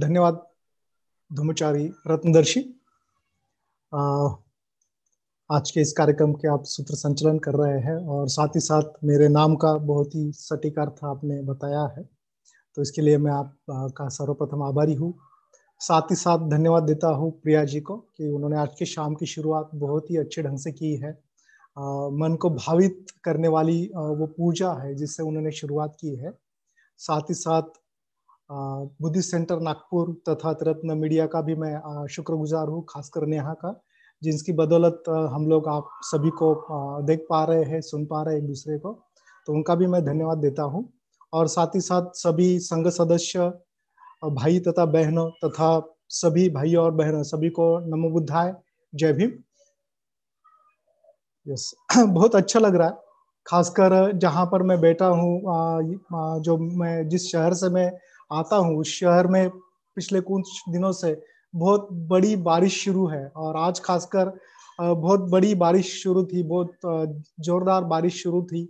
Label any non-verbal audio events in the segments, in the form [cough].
धन्यवाद धर्मचारी रत्नदर्शी आज के इस कार्यक्रम के आप सूत्र संचलन कर रहे हैं और साथ ही साथ मेरे नाम का बहुत ही सटीक अर्थ आपने बताया है तो इसके लिए मैं आप का सर्वप्रथम आभारी हूँ साथ ही साथ धन्यवाद देता हूँ प्रिया जी को कि उन्होंने आज के शाम की शुरुआत बहुत ही अच्छे ढंग से की है मन को भावित करने वाली वो पूजा है जिससे उन्होंने शुरुआत की है साथ ही साथ बुद्धिस्ट सेंटर नागपुर तथा रत्न मीडिया का भी मैं शुक्रगुजार हूँ खासकर नेहा का जिनकी बदौलत हम लोग आप सभी को देख पा रहे हैं सुन पा रहे हैं एक दूसरे को तो उनका भी मैं धन्यवाद देता हूँ और साथ ही साथ सभी संघ सदस्य भाई तथा बहनों तथा सभी भाई और बहनों सभी को नमो बुद्धाय जय भीम यस [clears throat] बहुत अच्छा लग रहा है खासकर जहाँ पर मैं बैठा हूँ जो मैं जिस शहर से मैं आता हूँ उस शहर में पिछले कुछ दिनों से बहुत बड़ी बारिश शुरू है और आज खासकर बहुत बड़ी बारिश शुरू थी बहुत जोरदार बारिश शुरू थी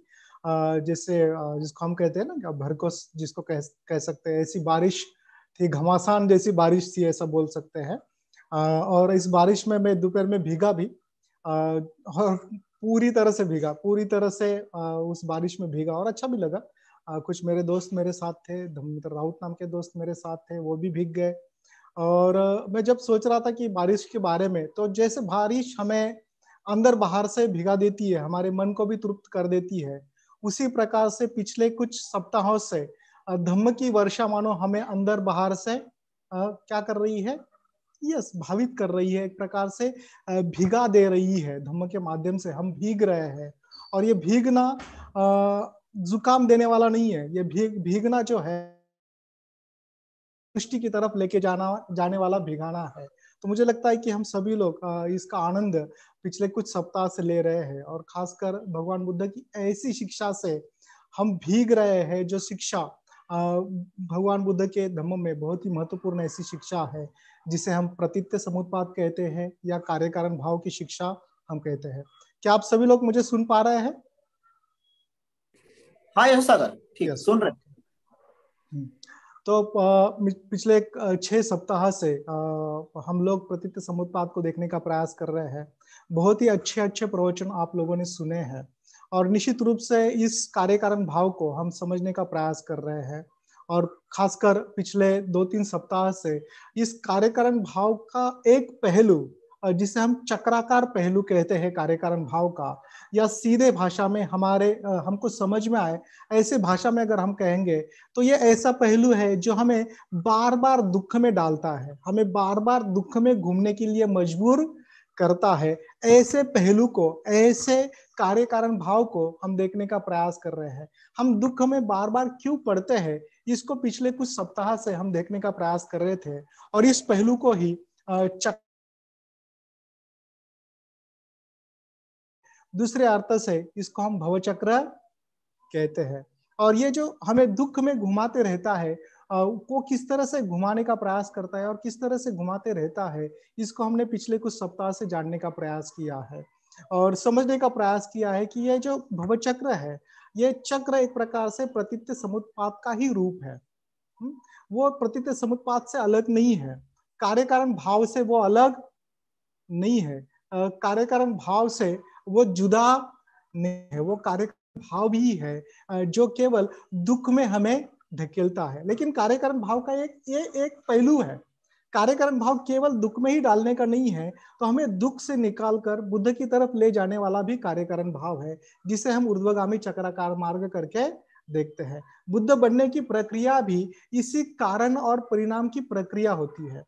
जैसे जिसको हम कहते हैं ना भरकोस जिसको कह कह सकते हैं ऐसी बारिश थी घमासान जैसी बारिश थी ऐसा बोल सकते हैं और इस बारिश में मैं दोपहर में भीगा भी और पूरी तरह से भीगा पूरी तरह से उस बारिश में भीगा और अच्छा भी लगा आ, कुछ मेरे दोस्त मेरे साथ थे धर्मित्र राउत नाम के दोस्त मेरे साथ थे वो भी भीग गए और मैं जब सोच रहा था कि बारिश के बारे में तो जैसे बारिश हमें अंदर बाहर से भिगा देती है हमारे मन को भी तृप्त कर देती है उसी प्रकार से पिछले कुछ सप्ताहों से धम्म की वर्षा मानो हमें अंदर बाहर से आ, क्या कर रही है यस भावित कर रही है एक प्रकार से भिगा दे रही है धम्म के माध्यम से हम भीग रहे हैं और ये भीगना जुकाम देने वाला नहीं है ये भीग भीगना जो है दृष्टि की तरफ लेके जाना जाने वाला भिगाना है तो मुझे लगता है कि हम सभी लोग इसका आनंद पिछले कुछ सप्ताह से ले रहे हैं और खासकर भगवान बुद्ध की ऐसी शिक्षा से हम भीग रहे हैं जो शिक्षा भगवान बुद्ध के धम्म में बहुत ही महत्वपूर्ण ऐसी शिक्षा है जिसे हम प्रतीत्य समुत्पाद कहते हैं या कार्यकारण भाव की शिक्षा हम कहते हैं क्या आप सभी लोग मुझे सुन पा रहे हैं हाँ यश सागर ठीक yes. सुन रहे हम्म। तो पिछले छह सप्ताह से हम लोग प्रतीत समुत्पाद को देखने का प्रयास कर रहे हैं बहुत ही अच्छे अच्छे प्रवचन आप लोगों ने सुने हैं और निश्चित रूप से इस कार्यकारण भाव को हम समझने का प्रयास कर रहे हैं और खासकर पिछले दो तीन सप्ताह से इस कारण भाव का एक पहलू जिसे हम चक्राकार पहलू कहते हैं कार्यकारण भाव का या सीधे भाषा में हमारे हमको समझ में आए ऐसे भाषा में अगर हम कहेंगे तो ये ऐसा पहलू है जो हमें बार बार दुख में डालता है हमें बार बार दुख में घूमने के लिए मजबूर करता है ऐसे पहलू को ऐसे कार्य कारण भाव को हम देखने का प्रयास कर रहे हैं हम दुख में बार बार क्यों पड़ते हैं इसको पिछले कुछ सप्ताह से हम देखने का प्रयास कर रहे थे और इस पहलू को ही चक दूसरे अर्थ से इसको हम भवचक्र कहते हैं और ये जो हमें दुख में घुमाते रहता है को किस तरह से घुमाने का प्रयास करता है और किस तरह से घुमाते रहता है इसको हमने पिछले कुछ सप्ताह से जानने का प्रयास किया है और समझने का प्रयास किया है कि यह जो भवचक्र है यह चक्र एक प्रकार से प्रतित्य समुत्पात का ही रूप है हम्म, वो प्रतित्य समुत्पात से अलग नहीं है कार्यकारण भाव से वो अलग नहीं है कार्यकारण भाव से वो जुदा नहीं है वो कार्य भाव भी है जो केवल दुख में हमें ढकेलता है लेकिन कार्यकरण भाव का एक ये एक पहलू है कार्यकरण भाव केवल दुख में ही डालने का नहीं है तो हमें दुख से निकाल कर बुद्ध की तरफ ले जाने वाला भी कार्यकरण भाव है जिसे हम ऊर्ध्वगामी चक्राकार मार्ग करके देखते हैं बुद्ध बनने की प्रक्रिया भी इसी कारण और परिणाम की प्रक्रिया होती है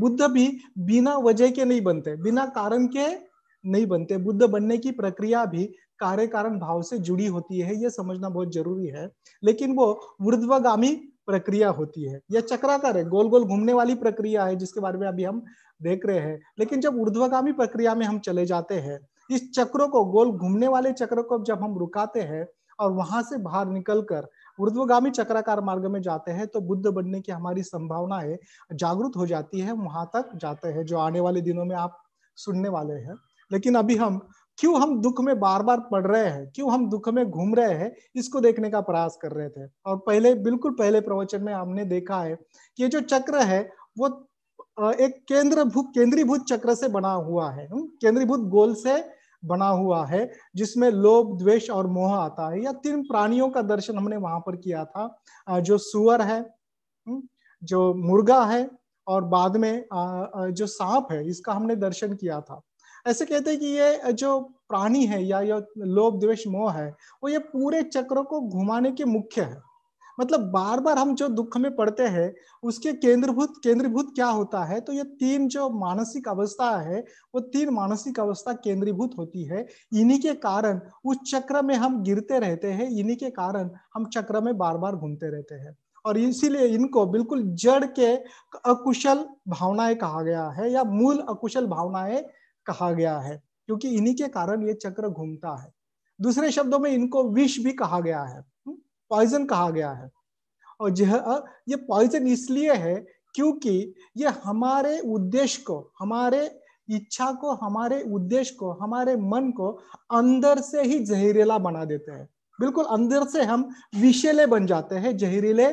बुद्ध भी बिना वजह के नहीं बनते बिना कारण के नहीं बनते बुद्ध बनने की प्रक्रिया भी कार्य कारण भाव से जुड़ी होती है ये समझना बहुत जरूरी है लेकिन वो ऊर्ध्वगामी प्रक्रिया होती है यह चक्राकार है गोल गोल घूमने वाली प्रक्रिया है जिसके बारे में अभी हम देख रहे हैं लेकिन जब ऊर्ध्वगामी प्रक्रिया में हम चले जाते हैं इस चक्रों को गोल घूमने वाले चक्र को जब हम रुकाते हैं और वहां से बाहर निकलकर ऊर्ध्वगामी चक्राकार मार्ग में जाते हैं तो बुद्ध बनने की हमारी संभावनाएं जागृत हो जाती है वहां तक जाते हैं जो आने वाले दिनों में आप सुनने वाले हैं लेकिन अभी हम क्यों हम दुख में बार बार पड़ रहे हैं क्यों हम दुख में घूम रहे हैं इसको देखने का प्रयास कर रहे थे और पहले बिल्कुल पहले प्रवचन में हमने देखा है कि ये जो चक्र है वो एक केंद्रभूत केंद्रीभूत चक्र से बना हुआ है केंद्रीभूत गोल से बना हुआ है जिसमें लोभ द्वेष और मोह आता है या तीन प्राणियों का दर्शन हमने वहां पर किया था जो सुअर है जो मुर्गा है और बाद में जो सांप है इसका हमने दर्शन किया था ऐसे कहते हैं कि ये जो प्राणी है या ये लोभ द्वेष मोह है वो ये पूरे चक्र को घुमाने के मुख्य है मतलब बार बार हम जो दुख में पड़ते हैं उसके केंद्रभूत केंद्रीभूत क्या होता है तो ये तीन जो मानसिक अवस्था है वो तीन मानसिक अवस्था केंद्रीभूत होती है इन्हीं के कारण उस चक्र में हम गिरते रहते हैं इन्हीं के कारण हम चक्र में बार बार घूमते रहते हैं और इसीलिए इनको बिल्कुल जड़ के अकुशल भावनाएं कहा गया है या मूल अकुशल भावनाएं कहा गया है क्योंकि इन्हीं के कारण ये चक्र घूमता है दूसरे शब्दों में इनको विष भी कहा गया है पॉइजन हम्म, कहा गया है और यह ये पॉइजन इसलिए है क्योंकि ये हमारे उद्देश्य को हमारे इच्छा को हमारे उद्देश्य को हमारे मन को अंदर से ही जहरीला बना देते हैं बिल्कुल अंदर से हम विषेले बन जाते हैं जहरीले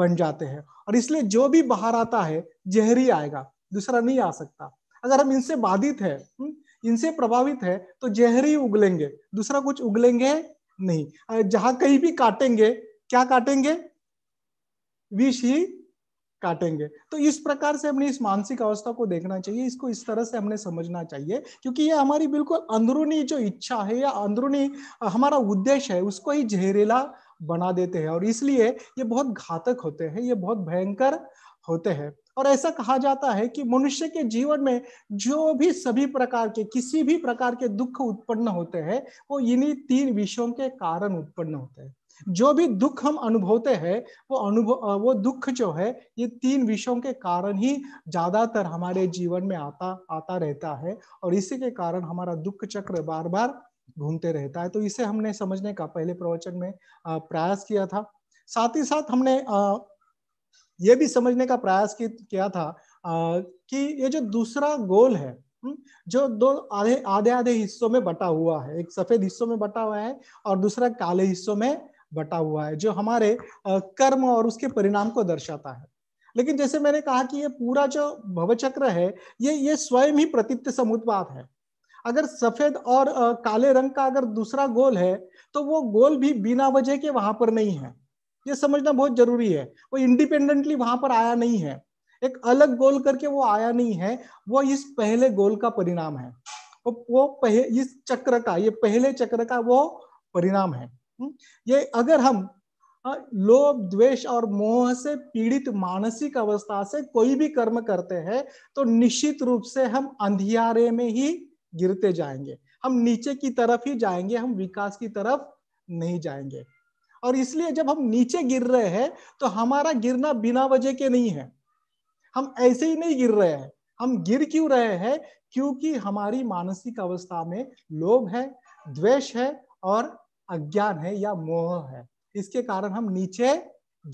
बन जाते हैं और इसलिए जो भी बाहर आता है जहरी आएगा दूसरा नहीं आ सकता अगर हम इनसे बाधित है हम्म, इनसे प्रभावित है तो जहर ही उगलेंगे दूसरा कुछ उगलेंगे नहीं जहां कहीं भी काटेंगे क्या काटेंगे विष ही काटेंगे तो इस प्रकार से हमने इस मानसिक अवस्था को देखना चाहिए इसको इस तरह से हमने समझना चाहिए क्योंकि ये हमारी बिल्कुल अंदरूनी जो इच्छा है या अंदरूनी हमारा उद्देश्य है उसको ही जहरीला बना देते हैं और इसलिए ये बहुत घातक होते हैं ये बहुत भयंकर होते हैं और ऐसा कहा जाता है कि मनुष्य के जीवन में जो भी सभी प्रकार के किसी भी प्रकार के दुख उत्पन्न होते हैं वो इन्हीं तीन विषयों के कारण उत्पन्न होते हैं जो भी दुख हम अनुभवते हैं वो अनुभव वो दुख जो है ये तीन विषयों के कारण ही ज्यादातर हमारे जीवन में आता आता रहता है और इसी के कारण हमारा दुख चक्र बार बार घूमते रहता है तो इसे हमने समझने का पहले प्रवचन में प्रयास किया था साथ ही साथ हमने ये भी समझने का प्रयास किया था कि ये जो दूसरा गोल है हम्म, जो दो आधे आधे आधे हिस्सों में बटा हुआ है एक सफेद हिस्सों में बटा हुआ है और दूसरा काले हिस्सों में बटा हुआ है जो हमारे कर्म और उसके परिणाम को दर्शाता है लेकिन जैसे मैंने कहा कि ये पूरा जो भवचक्र है ये ये स्वयं ही प्रतीत समुद्वाद है अगर सफेद और काले रंग का अगर दूसरा गोल है तो वो गोल भी बिना वजह के वहां पर नहीं है ये समझना बहुत जरूरी है वो इंडिपेंडेंटली वहां पर आया नहीं है एक अलग गोल करके वो आया नहीं है वो इस पहले गोल का परिणाम है वो पहले इस चक्र का ये पहले चक्र का वो परिणाम है हम्म, ये अगर हम लोभ द्वेष और मोह से पीड़ित मानसिक अवस्था से कोई भी कर्म करते हैं तो निश्चित रूप से हम अंधियारे में ही गिरते जाएंगे हम नीचे की तरफ ही जाएंगे हम विकास की तरफ नहीं जाएंगे और इसलिए जब हम नीचे गिर रहे हैं तो हमारा गिरना बिना वजह के नहीं है हम ऐसे ही नहीं गिर रहे हैं हम गिर क्यों रहे हैं क्योंकि हमारी मानसिक अवस्था में लोभ है द्वेष है और अज्ञान है या मोह है इसके कारण हम नीचे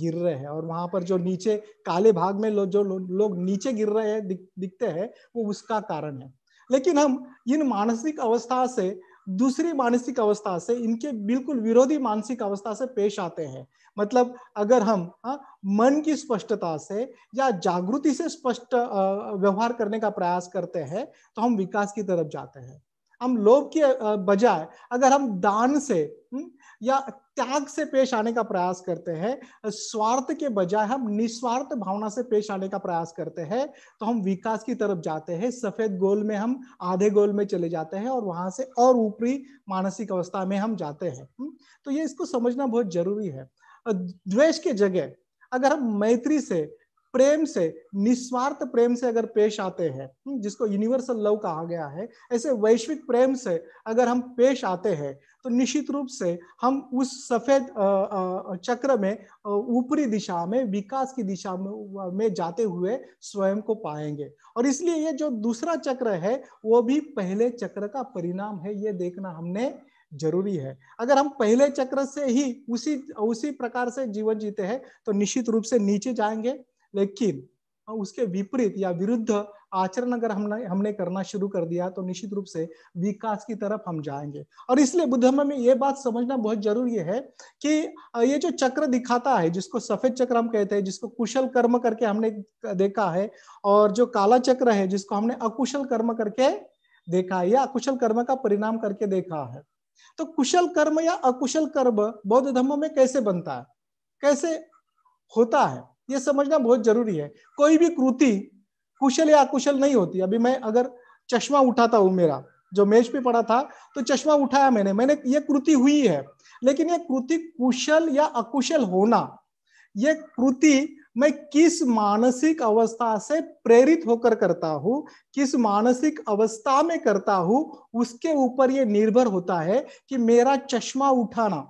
गिर रहे हैं और वहां पर जो नीचे काले भाग में लो, जो लोग लो नीचे गिर रहे हैं दिख, दिखते हैं वो उसका कारण है लेकिन हम इन मानसिक अवस्था से दूसरी मानसिक अवस्था से इनके बिल्कुल विरोधी मानसिक अवस्था से पेश आते हैं मतलब अगर हम आ, हाँ, मन की स्पष्टता से या जागृति से स्पष्ट व्यवहार करने का प्रयास करते हैं तो हम विकास की तरफ जाते हैं हम लोभ के बजाय अगर हम दान से हम्म, या त्याग से पेश आने का प्रयास करते हैं स्वार्थ के बजाय हम निस्वार्थ भावना से पेश आने का प्रयास करते हैं तो हम विकास की तरफ जाते हैं सफेद गोल में हम आधे गोल में चले जाते हैं और वहां से और ऊपरी मानसिक अवस्था में हम जाते हैं हम्म, तो ये इसको समझना बहुत जरूरी है द्वेष के जगह अगर हम मैत्री से प्रेम से निस्वार्थ प्रेम से अगर पेश आते हैं हम्म, जिसको यूनिवर्सल लव कहा गया है ऐसे वैश्विक प्रेम से अगर हम पेश आते हैं तो निश्चित रूप से हम उस सफेद चक्र में ऊपरी दिशा में विकास की दिशा में जाते हुए स्वयं को पाएंगे और इसलिए ये जो दूसरा चक्र है वो भी पहले चक्र का परिणाम है ये देखना हमने जरूरी है अगर हम पहले चक्र से ही उसी उसी प्रकार से जीवन जीते हैं तो निश्चित रूप से नीचे जाएंगे लेकिन हाँ, उसके विपरीत या विरुद्ध आचरण अगर हमने हमने करना शुरू कर दिया तो निश्चित रूप से विकास की तरफ हम जाएंगे और इसलिए बुद्ध धर्म में ये बात समझना बहुत जरूरी है कि ये जो चक्र दिखाता है जिसको सफेद चक्र हम कहते हैं जिसको कुशल कर्म करके हमने देखा है और जो काला चक्र है जिसको हमने अकुशल कर्म करके देखा है या अकुशल कर्म का परिणाम करके देखा है तो कुशल कर्म या अकुशल कर्म बौद्ध धर्म में कैसे बनता है कैसे होता है ये समझना बहुत जरूरी है कोई भी कृति कुशल या अकुशल नहीं होती अभी मैं अगर चश्मा उठाता हूँ मेरा जो मेज पे पड़ा था तो चश्मा उठाया मैंने मैंने ये कृति हुई है लेकिन ये कृति कुशल या अकुशल होना ये कृति मैं किस मानसिक अवस्था से प्रेरित होकर करता हूँ किस मानसिक अवस्था में करता हूं उसके ऊपर ये निर्भर होता है कि मेरा चश्मा उठाना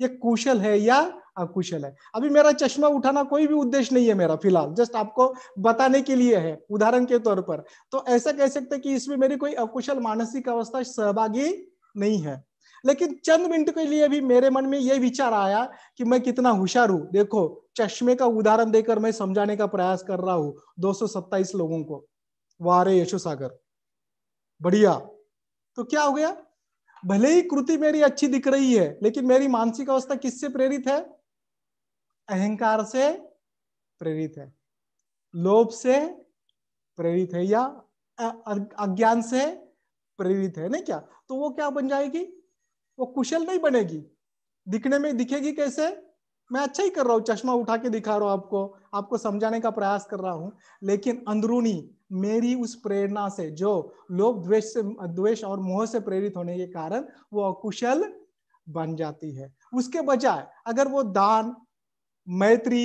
ये कुशल है या अकुशल हाँ, है अभी मेरा चश्मा उठाना कोई भी उद्देश्य नहीं है मेरा फिलहाल जस्ट आपको बताने के लिए है उदाहरण के तौर पर तो ऐसा कह सकते कि इसमें मेरी कोई अकुशल मानसिक अवस्था सहभागी नहीं है लेकिन चंद मिनट के लिए भी मेरे मन में यह विचार आया कि मैं कितना होशियार हूं देखो चश्मे का उदाहरण देकर मैं समझाने का प्रयास कर रहा हूं दो लोगों को वारे यशो सागर बढ़िया तो क्या हो गया भले ही कृति मेरी अच्छी दिख रही है लेकिन मेरी मानसिक अवस्था किससे प्रेरित है अहंकार से प्रेरित है लोभ से प्रेरित है या अज्ञान से प्रेरित है नहीं क्या तो वो क्या बन जाएगी वो कुशल नहीं बनेगी दिखने में दिखेगी कैसे मैं अच्छा ही कर रहा हूँ चश्मा उठा के दिखा रहा हूं आपको आपको समझाने का प्रयास कर रहा हूं लेकिन अंदरूनी मेरी उस प्रेरणा से जो लोग द्वेष से द्वेष और मोह से प्रेरित होने के कारण वो अकुशल बन जाती है उसके बजाय अगर वो दान मैत्री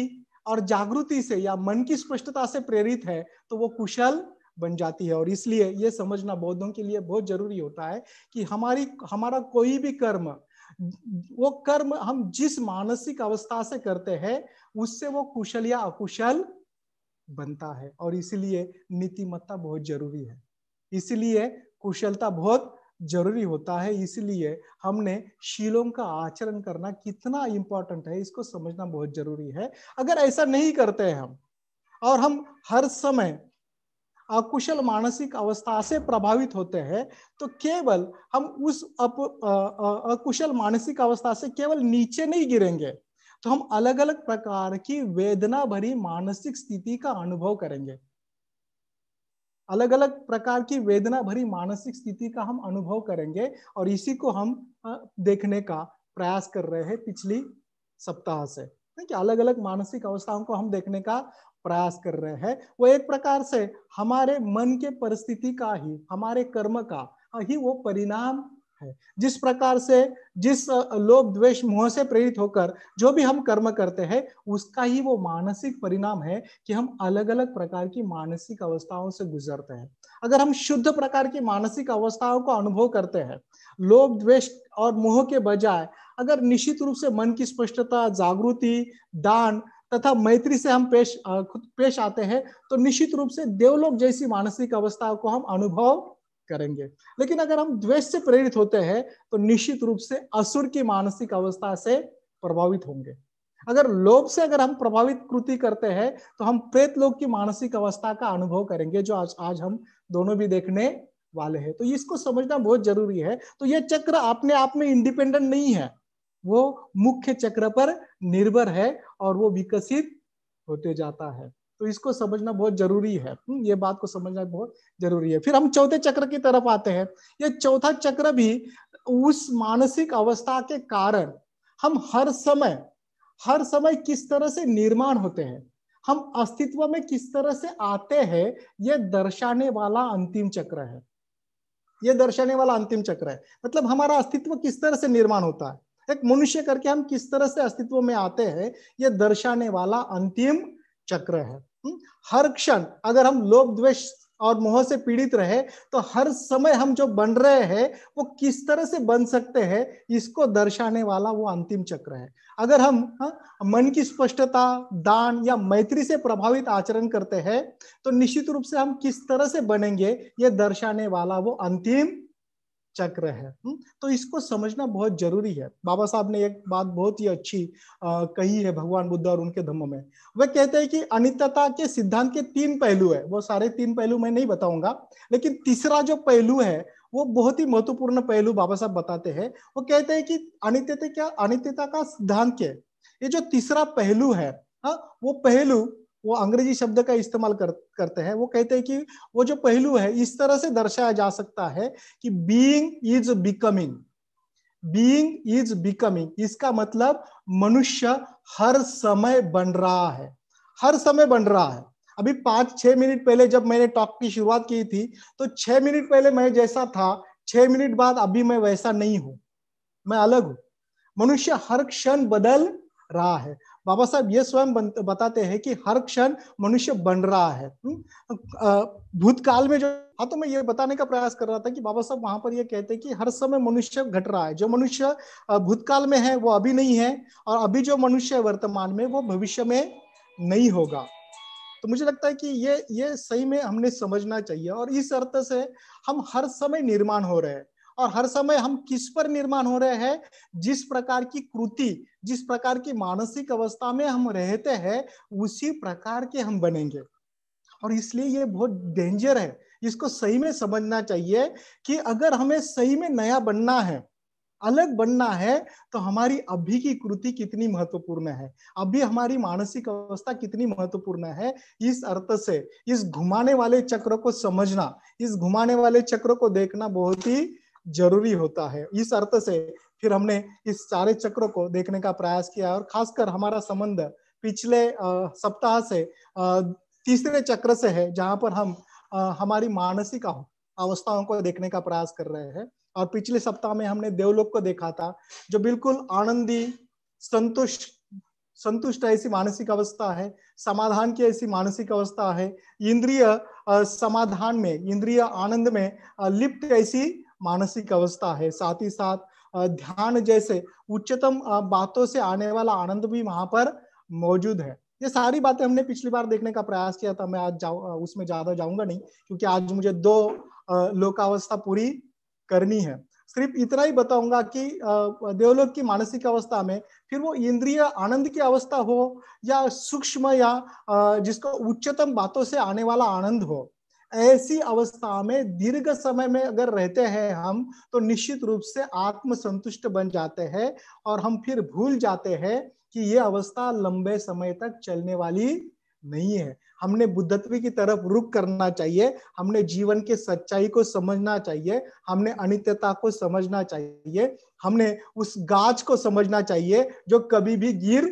और जागृति से या मन की स्पष्टता से प्रेरित है तो वो कुशल बन जाती है और इसलिए ये समझना बौद्धों के लिए बहुत जरूरी होता है कि हमारी हमारा कोई भी कर्म वो कर्म हम जिस मानसिक अवस्था से करते हैं उससे वो कुशल या अकुशल बनता है और इसलिए नीतिमत्ता बहुत जरूरी है इसलिए कुशलता बहुत जरूरी होता है इसलिए हमने शीलों का आचरण करना कितना इंपॉर्टेंट है इसको समझना बहुत जरूरी है अगर ऐसा नहीं करते हैं हम और हम हर समय अकुशल मानसिक अवस्था से प्रभावित होते हैं तो केवल हम उस अप, अकुशल मानसिक अवस्था से केवल नीचे नहीं गिरेंगे तो हम अलग अलग प्रकार की वेदना भरी मानसिक स्थिति का अनुभव करेंगे अलग अलग प्रकार की वेदना भरी मानसिक स्थिति का हम अनुभव करेंगे और इसी को हम देखने का प्रयास कर रहे हैं पिछली सप्ताह से कि अलग अलग मानसिक अवस्थाओं को हम देखने का प्रयास कर रहे हैं वो एक प्रकार से हमारे मन के परिस्थिति का ही हमारे कर्म का ही वो परिणाम है जिस प्रकार से जिस लोग द्वेष मोह से प्रेरित होकर जो भी हम कर्म करते हैं उसका ही वो मानसिक परिणाम है कि हम अलग अलग प्रकार की मानसिक अवस्थाओं से गुजरते हैं अगर हम शुद्ध प्रकार की मानसिक अवस्थाओं को अनुभव करते हैं लोभ द्वेष और मोह के बजाय अगर निश्चित रूप से मन की स्पष्टता जागृति दान तथा मैत्री से हम पेश खुद पेश आते हैं तो निश्चित रूप से देवलोक जैसी मानसिक अवस्थाओं को हम अनुभव करेंगे लेकिन अगर हम द्वेष से प्रेरित होते हैं तो निश्चित रूप से असुर की मानसिक अवस्था से प्रभावित होंगे अगर लोभ से अगर हम प्रभावित कृति करते हैं तो हम प्रेत लोग की मानसिक अवस्था का अनुभव करेंगे जो आज आज हम दोनों भी देखने वाले हैं तो इसको समझना बहुत जरूरी है तो यह चक्र अपने आप में इंडिपेंडेंट नहीं है वो मुख्य चक्र पर निर्भर है और वो विकसित होते जाता है तो इसको समझना बहुत जरूरी है हम्म, ये बात को समझना बहुत जरूरी है फिर हम चौथे चक्र की तरफ आते हैं ये चौथा चक्र भी उस मानसिक अवस्था के कारण हम हर समय हर समय किस तरह से निर्माण होते हैं हम अस्तित्व में किस तरह से आते हैं यह दर्शाने वाला अंतिम चक्र है यह दर्शाने वाला अंतिम चक्र है मतलब हमारा अस्तित्व किस तरह से निर्माण होता है एक मनुष्य करके हम किस तरह से अस्तित्व में आते हैं यह दर्शाने वाला अंतिम चक्र है हम्म, हर क्षण अगर हम लोभ द्वेष और मोह से पीड़ित रहे तो हर समय हम जो बन रहे हैं वो किस तरह से बन सकते हैं इसको दर्शाने वाला वो अंतिम चक्र है अगर हम हा? मन की स्पष्टता दान या मैत्री से प्रभावित आचरण करते हैं तो निश्चित रूप से हम किस तरह से बनेंगे ये दर्शाने वाला वो अंतिम चक्र है तो इसको समझना बहुत जरूरी है बाबा साहब ने एक बात बहुत ही अच्छी कही है भगवान बुद्ध और उनके धम्म में वह कहते हैं कि अनित्यता के सिद्धांत के तीन पहलू है वो सारे तीन पहलू मैं नहीं बताऊंगा लेकिन तीसरा जो पहलू है वो बहुत ही महत्वपूर्ण पहलू बाबा साहब बताते हैं वो कहते हैं कि अनित्यता क्या अनित्यता का सिद्धांत के ये जो तीसरा पहलू है हा? वो पहलू वो अंग्रेजी शब्द का इस्तेमाल कर, करते हैं वो कहते हैं कि वो जो पहलू है इस तरह से दर्शाया जा सकता है कि being is becoming being is becoming इसका मतलब मनुष्य हर समय बन रहा है हर समय बन रहा है अभी पांच छह मिनट पहले जब मैंने टॉक की शुरुआत की थी तो छह मिनट पहले मैं जैसा था छह मिनट बाद अभी मैं वैसा नहीं हूं मैं अलग हूं मनुष्य हर क्षण बदल रहा है बाबा साहब ये स्वयं बताते हैं कि हर क्षण मनुष्य बन रहा है हम्म? भूतकाल में जो हाँ तो मैं ये बताने का प्रयास कर रहा था कि बाबा साहब वहां पर ये कहते हैं कि हर समय मनुष्य घट रहा है जो मनुष्य भूतकाल में है वो अभी नहीं है और अभी जो मनुष्य वर्तमान में वो भविष्य में नहीं होगा तो मुझे लगता है कि ये ये सही में हमने समझना चाहिए और इस अर्थ से हम हर समय निर्माण हो रहे हैं और हर समय हम किस पर निर्माण हो रहे हैं जिस प्रकार की कृति जिस प्रकार की मानसिक अवस्था में हम रहते हैं उसी प्रकार के हम बनेंगे और इसलिए ये बहुत डेंजर है इसको सही में समझना चाहिए कि अगर हमें सही में नया बनना है अलग बनना है तो हमारी अभी की कृति कितनी महत्वपूर्ण है अभी हमारी मानसिक अवस्था कितनी महत्वपूर्ण है इस अर्थ से इस घुमाने वाले चक्र को समझना इस घुमाने वाले चक्र को देखना बहुत ही जरूरी होता है इस अर्थ से फिर हमने इस सारे चक्र को देखने का प्रयास किया और खासकर हमारा संबंध पिछले सप्ताह से तीसरे चक्र से है जहां पर हम हमारी मानसिक अवस्थाओं को देखने का प्रयास कर रहे हैं और पिछले सप्ताह में हमने देवलोक को देखा था जो बिल्कुल आनंदी संतुष्ट संतुष्ट ऐसी मानसिक अवस्था है समाधान की ऐसी मानसिक अवस्था है इंद्रिय समाधान में इंद्रिय आनंद में लिप्त ऐसी मानसिक अवस्था है साथ ही साथ ध्यान जैसे उच्चतम बातों से आने वाला आनंद भी वहां पर मौजूद है ये सारी बातें हमने पिछली बार देखने का प्रयास किया था मैं आज जाऊ उसमें ज्यादा जाऊंगा नहीं क्योंकि आज मुझे दो लोकावस्था पूरी करनी है सिर्फ इतना ही बताऊंगा कि देवलोक की मानसिक अवस्था में फिर वो इंद्रिय आनंद की अवस्था हो या सूक्ष्म या जिसको उच्चतम बातों से आने वाला आनंद हो ऐसी अवस्था में दीर्घ समय में अगर रहते हैं हम तो निश्चित रूप से आत्मसंतुष्ट बन जाते हैं और हम फिर भूल जाते हैं कि ये अवस्था लंबे समय तक चलने वाली नहीं है हमने बुद्धत्व की तरफ रुक करना चाहिए हमने जीवन के सच्चाई को समझना चाहिए हमने अनित्यता को समझना चाहिए हमने उस गाज को समझना चाहिए जो कभी भी गिर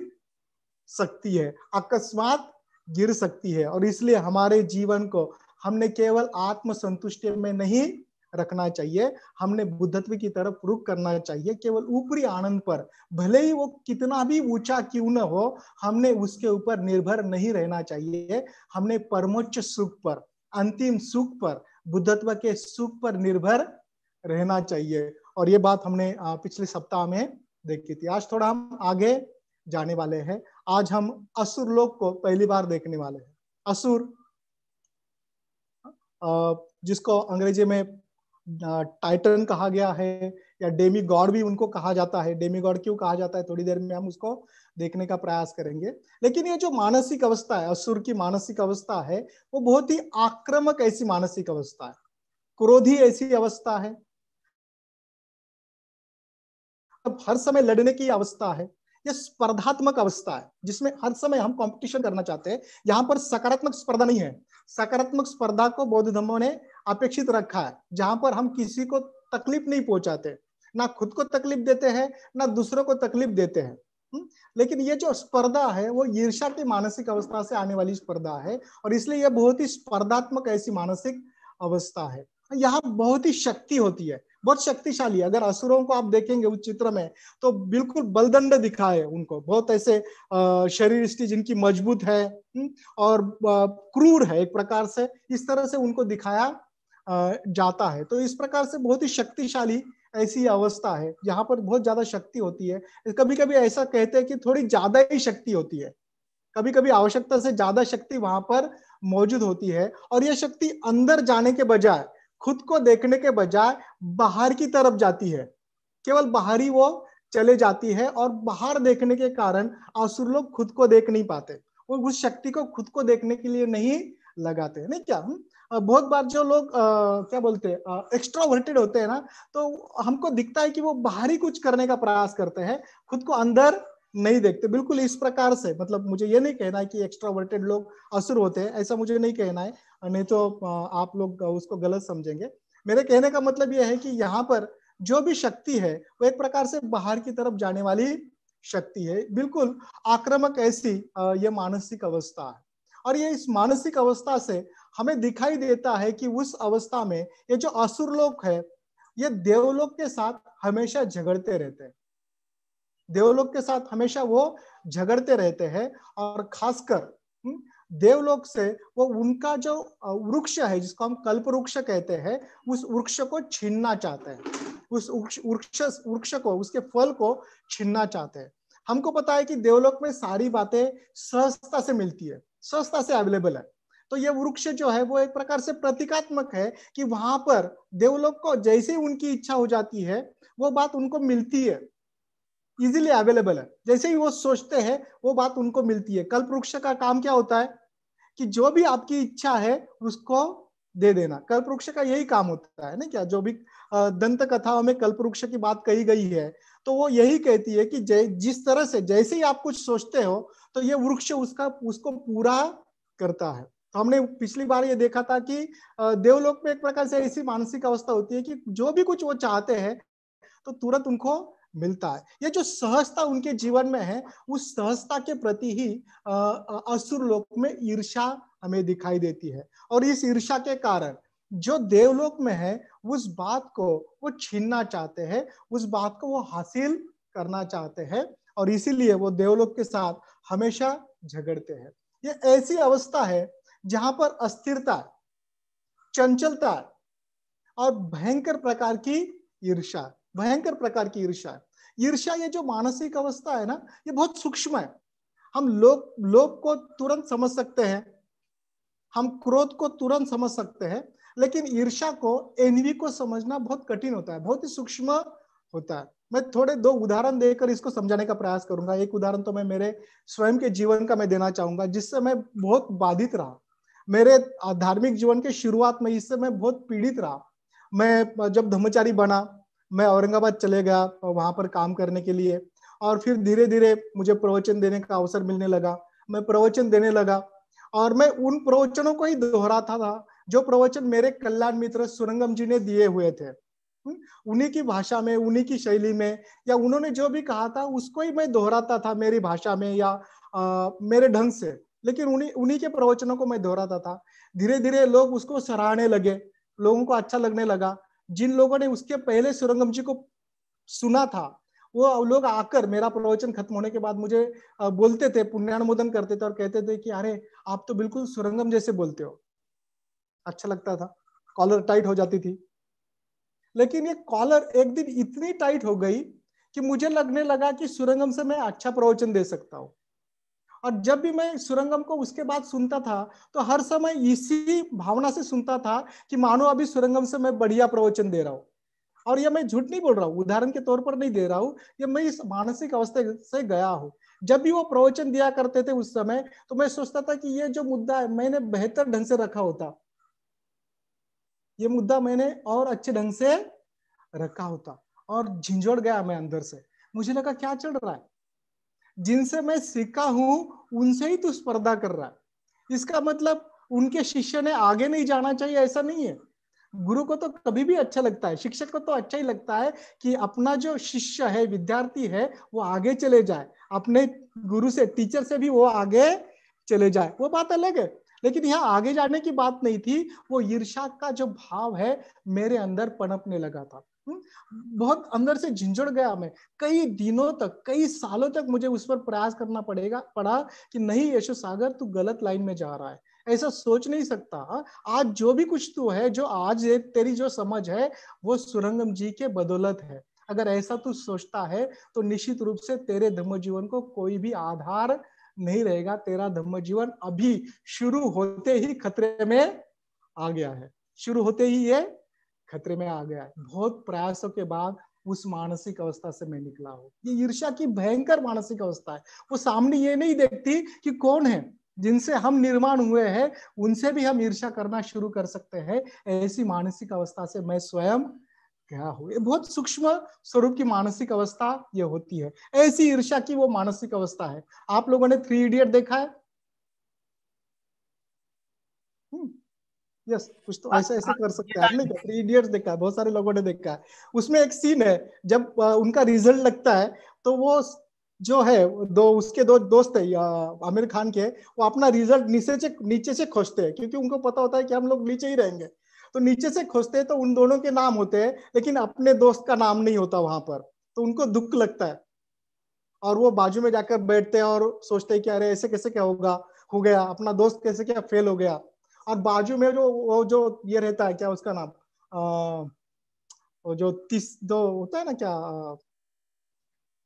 सकती है अकस्मात गिर सकती है और इसलिए हमारे जीवन को हमने केवल आत्मसंतुष्टि में नहीं रखना चाहिए हमने बुद्धत्व की तरफ रुख करना चाहिए केवल ऊपरी आनंद पर भले ही वो कितना भी ऊंचा क्यों न हो हमने उसके ऊपर निर्भर नहीं रहना चाहिए हमने परमोच्च सुख पर अंतिम सुख पर बुद्धत्व के सुख पर निर्भर रहना चाहिए और ये बात हमने पिछले सप्ताह में देखी थी आज थोड़ा हम आगे जाने वाले हैं आज हम असुर लोक को पहली बार देखने वाले हैं असुर जिसको अंग्रेजी में टाइटन कहा गया है या डेमी गॉड भी उनको कहा जाता है डेमी गॉड क्यों कहा जाता है थोड़ी देर में हम उसको देखने का प्रयास करेंगे लेकिन ये जो मानसिक अवस्था है असुर की मानसिक अवस्था है वो बहुत ही आक्रामक ऐसी मानसिक अवस्था है क्रोधी ऐसी अवस्था है हर समय लड़ने की अवस्था है यह स्पर्धात्मक अवस्था है जिसमें हर समय हम कंपटीशन करना चाहते हैं यहां पर सकारात्मक स्पर्धा नहीं है सकारात्मक स्पर्धा को बौद्ध धर्मो ने अपेक्षित रखा है जहां पर हम किसी को तकलीफ नहीं पहुंचाते ना खुद को तकलीफ देते हैं ना दूसरों को तकलीफ देते हैं हम्म, लेकिन ये जो स्पर्धा है वो ईर्षा की मानसिक अवस्था से आने वाली स्पर्धा है और इसलिए यह बहुत ही स्पर्धात्मक ऐसी मानसिक अवस्था है यहाँ बहुत ही शक्ति होती है बहुत शक्तिशाली अगर असुरों को आप देखेंगे उस चित्र में तो बिल्कुल बलदंड दिखा है उनको बहुत ऐसे शरीर जिनकी मजबूत है हम्म, और क्रूर है एक प्रकार से इस तरह से उनको दिखाया जाता है तो इस प्रकार से बहुत ही शक्तिशाली ऐसी अवस्था है यहाँ पर बहुत ज्यादा शक्ति होती है कभी कभी ऐसा कहते हैं कि थोड़ी ज्यादा ही शक्ति होती है कभी कभी आवश्यकता से ज्यादा शक्ति वहां पर मौजूद होती है और यह शक्ति अंदर जाने के बजाय खुद को देखने के बजाय बाहर की तरफ जाती है केवल बाहर ही वो चले जाती है और बाहर देखने के कारण असुर लोग खुद को देख नहीं पाते वो उस शक्ति को खुद को देखने के लिए नहीं लगाते नहीं क्या बहुत बार जो लोग आ, क्या बोलते हैं एक्स्ट्रावर्टेड होते हैं ना तो हमको दिखता है कि वो बाहरी कुछ करने का प्रयास करते हैं खुद को अंदर नहीं देखते बिल्कुल इस प्रकार से मतलब मुझे ये नहीं कहना है कि एक्स्ट्रावर्टेड लोग असुर होते हैं ऐसा मुझे नहीं कहना है नहीं तो आप लोग उसको गलत समझेंगे मेरे कहने का मतलब यह है कि यहाँ पर जो भी शक्ति है वो एक प्रकार से बाहर की तरफ जाने वाली शक्ति है बिल्कुल आक्रामक ऐसी ये मानसिक अवस्था है और ये इस मानसिक अवस्था से हमें दिखाई देता है कि उस अवस्था में ये जो असुर है ये देवलोक के साथ हमेशा झगड़ते रहते हैं देवलोक के साथ हमेशा वो झगड़ते रहते हैं और खासकर हम्म, देवलोक से वो उनका जो वृक्ष है जिसको हम कल्प वृक्ष कहते हैं उस वृक्ष को छीनना चाहते हैं उस वृक्ष वृक्ष को उसके फल को छीनना चाहते हैं हमको पता है कि देवलोक में सारी बातें सहजता से मिलती है सस्ता से अवेलेबल है तो ये वृक्ष जो है वो एक प्रकार से प्रतीकात्मक है कि वहां पर देवलोक को जैसे उनकी इच्छा हो जाती है वो बात उनको मिलती है इजीली अवेलेबल है जैसे ही वो सोचते हैं वो बात उनको मिलती है कल्प वृक्ष का काम क्या होता है कि जो भी आपकी इच्छा है उसको दे देना कल्प वृक्ष का यही काम होता है ना क्या जो भी दंत कथाओं में कल्प वृक्ष की बात कही गई है तो वो यही कहती है कि जै, जिस तरह से जैसे ही आप कुछ सोचते हो तो ये वृक्ष उसका उसको पूरा करता है तो हमने पिछली बार ये देखा था कि देवलोक में एक प्रकार से ऐसी मानसिक अवस्था होती है कि जो भी कुछ वो चाहते हैं तो तुरंत उनको मिलता है ये जो सहजता उनके जीवन में है उस सहजता के प्रति ही असुर लोक में ईर्षा हमें दिखाई देती है और इस ईर्षा के कारण जो देवलोक में है उस बात को वो छीनना चाहते हैं उस बात को वो हासिल करना चाहते हैं और इसीलिए वो देवलोक के साथ हमेशा झगड़ते हैं ये ऐसी अवस्था है जहां पर अस्थिरता चंचलता और भयंकर प्रकार की ईर्षा भयंकर प्रकार की ईर्ष्या है ईर्ष्या ये जो मानसिक अवस्था है ना ये बहुत सूक्ष्म है हम लोग लोग को तुरंत समझ सकते हैं हम क्रोध को तुरंत समझ सकते हैं लेकिन ईर्षा को एनवी को समझना बहुत कठिन होता है बहुत ही सूक्ष्म होता है मैं थोड़े दो उदाहरण देकर इसको समझाने का प्रयास करूंगा एक उदाहरण तो मैं मेरे स्वयं के जीवन का मैं देना चाहूंगा जिससे मैं बहुत बाधित रहा मेरे धार्मिक जीवन के शुरुआत में इससे मैं बहुत पीड़ित रहा मैं जब धर्मचारी बना मैं औरंगाबाद चले गया वहां पर काम करने के लिए और फिर धीरे धीरे मुझे प्रवचन देने का अवसर मिलने लगा मैं प्रवचन देने लगा और मैं उन प्रवचनों को ही दोहराता था जो प्रवचन मेरे कल्याण मित्र सुरंगम जी ने दिए हुए थे उन्हीं की भाषा में उन्हीं की शैली में या उन्होंने जो भी कहा था उसको ही मैं दोहराता था मेरी भाषा में या आ, मेरे ढंग से लेकिन उन्हीं उन्हीं के प्रवचनों को मैं दोहराता था धीरे धीरे लोग उसको सराहने लगे लोगों को अच्छा लगने लगा जिन लोगों ने उसके पहले सुरंगम जी को सुना था वो लोग आकर मेरा प्रवचन खत्म होने के बाद मुझे बोलते थे पुण्यानुमोदन करते थे और कहते थे कि अरे आप तो बिल्कुल सुरंगम जैसे बोलते हो अच्छा लगता था कॉलर टाइट हो जाती थी लेकिन ये कॉलर एक दिन इतनी टाइट हो गई कि मुझे लगने लगा कि सुरंगम से मैं अच्छा प्रवचन दे सकता हूँ और जब भी मैं सुरंगम को उसके बाद सुनता था तो हर समय इसी भावना से सुनता था कि मानो अभी सुरंगम से मैं बढ़िया प्रवचन दे रहा हूँ और यह मैं झूठ नहीं बोल रहा हूँ उदाहरण के तौर पर नहीं दे रहा हूँ ये मैं इस मानसिक अवस्था से गया हूँ जब भी वो प्रवचन दिया करते थे उस समय तो मैं सोचता था कि ये जो मुद्दा है मैंने बेहतर ढंग से रखा होता ये मुद्दा मैंने और अच्छे ढंग से रखा होता और झिझोड़ गया मैं अंदर से मुझे लगा क्या चल रहा है जिनसे मैं सीखा हूं उनसे ही तू स्पर्धा कर रहा है इसका मतलब उनके शिष्य ने आगे नहीं जाना चाहिए ऐसा नहीं है गुरु को तो कभी भी अच्छा लगता है शिक्षक को तो अच्छा ही लगता है कि अपना जो शिष्य है विद्यार्थी है वो आगे चले जाए अपने गुरु से टीचर से भी वो आगे चले जाए वो बात अलग है लेकिन यहाँ आगे जाने की बात नहीं थी वो ईर्षा का जो भाव है मेरे अंदर पनपने लगा था हम्म, बहुत अंदर से झिझड़ गया मैं कई दिनों तक कई सालों तक मुझे उस पर प्रयास करना पड़ेगा पड़ा कि नहीं यशो सागर तू गलत लाइन में जा रहा है ऐसा सोच नहीं सकता आज जो भी कुछ तू है जो आज तेरी जो समझ है वो सुरंगम जी के बदौलत है अगर ऐसा तू सोचता है तो निश्चित रूप से तेरे धर्म जीवन को कोई भी आधार नहीं रहेगा तेरा धर्म जीवन अभी शुरू होते ही खतरे में आ गया है शुरू होते ही ये खतरे में आ गया है बहुत प्रयासों के बाद उस मानसिक अवस्था से मैं निकला हूँ ये ईर्षा की भयंकर मानसिक अवस्था है वो सामने ये नहीं देखती कि कौन है जिनसे हम निर्माण हुए हैं उनसे भी हम ईर्षा करना शुरू कर सकते हैं ऐसी मानसिक अवस्था से मैं स्वयं गया हूँ ये बहुत सूक्ष्म स्वरूप की मानसिक अवस्था ये होती है ऐसी ईर्षा की वो मानसिक अवस्था है आप लोगों ने थ्री इडियट देखा है यस कुछ तो ऐसा ऐसे कर सकते हैं थ्री इडियट्स देखा है बहुत सारे लोगों ने देखा है उसमें एक सीन है जब उनका रिजल्ट लगता है तो वो जो है दो उसके दो दोस्त है आमिर खान के वो अपना रिजल्ट नीचे से नीचे से खोजते हैं क्योंकि उनको पता होता है कि हम लोग नीचे ही रहेंगे तो नीचे से खोजते हैं तो उन दोनों के नाम होते हैं लेकिन अपने दोस्त का नाम नहीं होता वहां पर तो उनको दुख लगता है और वो बाजू में जाकर बैठते हैं और सोचते हैं कि अरे ऐसे कैसे क्या होगा हो गया अपना दोस्त कैसे क्या फेल हो गया और बाजू में जो वो जो ये रहता है क्या उसका नाम वो जो तीस दो होता है ना क्या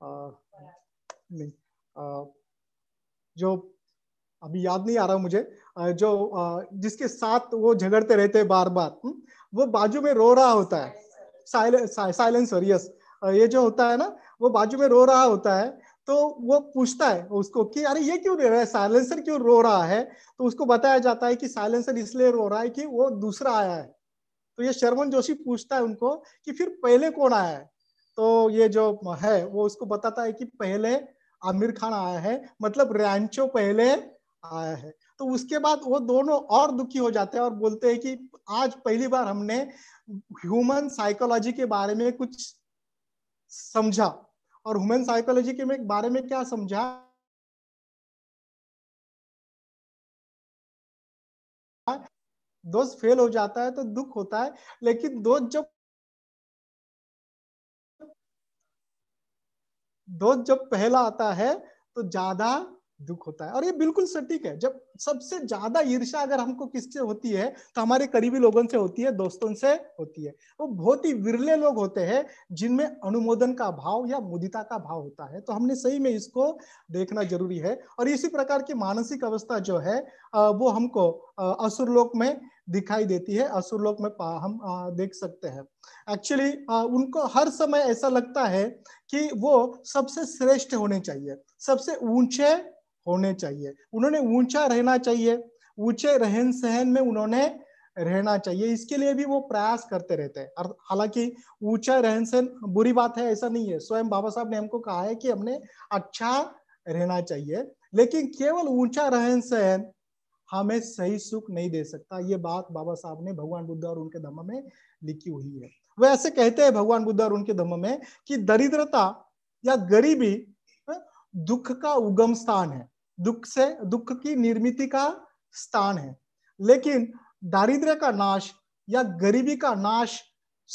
आ, नहीं आ, जो अभी याद नहीं आ रहा मुझे जो जिसके साथ वो झगड़ते रहते हैं बार बार हम्म, वो बाजू में रो रहा होता है साइलेंसर यस ये जो होता है ना वो बाजू में रो रहा होता है तो वो पूछता है उसको कि अरे ये क्यों रो रहा है साइलेंसर क्यों रो रहा है तो उसको बताया जाता है कि साइलेंसर इसलिए रो रहा है कि वो दूसरा आया है तो ये शर्मन जोशी पूछता है उनको कि फिर पहले कौन आया है तो ये जो है वो उसको बताता है कि पहले आमिर खान आया है मतलब रैंचो पहले आया है तो उसके बाद वो दोनों और दुखी हो जाते हैं और बोलते हैं कि आज पहली बार हमने ह्यूमन साइकोलॉजी के बारे में कुछ समझा और ह्यूमन साइकोलॉजी के में बारे में क्या समझा दोस्त फेल हो जाता है तो दुख होता है लेकिन दोस्त जब दोस्त जब पहला आता है तो ज्यादा दुख होता है और ये बिल्कुल सटीक है जब सबसे ज्यादा ईर्षा अगर हमको किससे होती है तो हमारे करीबी लोगों से होती है दोस्तों से होती है वो बहुत ही विरले लोग होते हैं जिनमें अनुमोदन का भाव या मुदिता का भाव होता है तो हमने सही में इसको देखना जरूरी है और इसी प्रकार की मानसिक अवस्था जो है वो हमको असुरलोक में दिखाई देती है असुरलोक में हम देख सकते हैं एक्चुअली उनको हर समय ऐसा लगता है कि वो सबसे श्रेष्ठ होने चाहिए सबसे ऊंचे होने चाहिए उन्होंने ऊंचा रहना चाहिए ऊंचे रहन सहन में उन्होंने रहना चाहिए इसके लिए भी वो प्रयास करते रहते हैं हालांकि ऊंचा रहन सहन बुरी बात है ऐसा नहीं है स्वयं बाबा साहब ने हमको कहा है कि हमने अच्छा रहना चाहिए लेकिन केवल ऊंचा रहन सहन हमें सही सुख नहीं दे सकता ये बात बाबा साहब ने भगवान बुद्ध और उनके धम्म में लिखी हुई है वह ऐसे कहते हैं भगवान बुद्ध और उनके धम्म में कि दरिद्रता या गरीबी हाँ, दुख का उगम स्थान है दुख से दुख की निर्मित का स्थान है लेकिन दारिद्र्य का नाश या गरीबी का नाश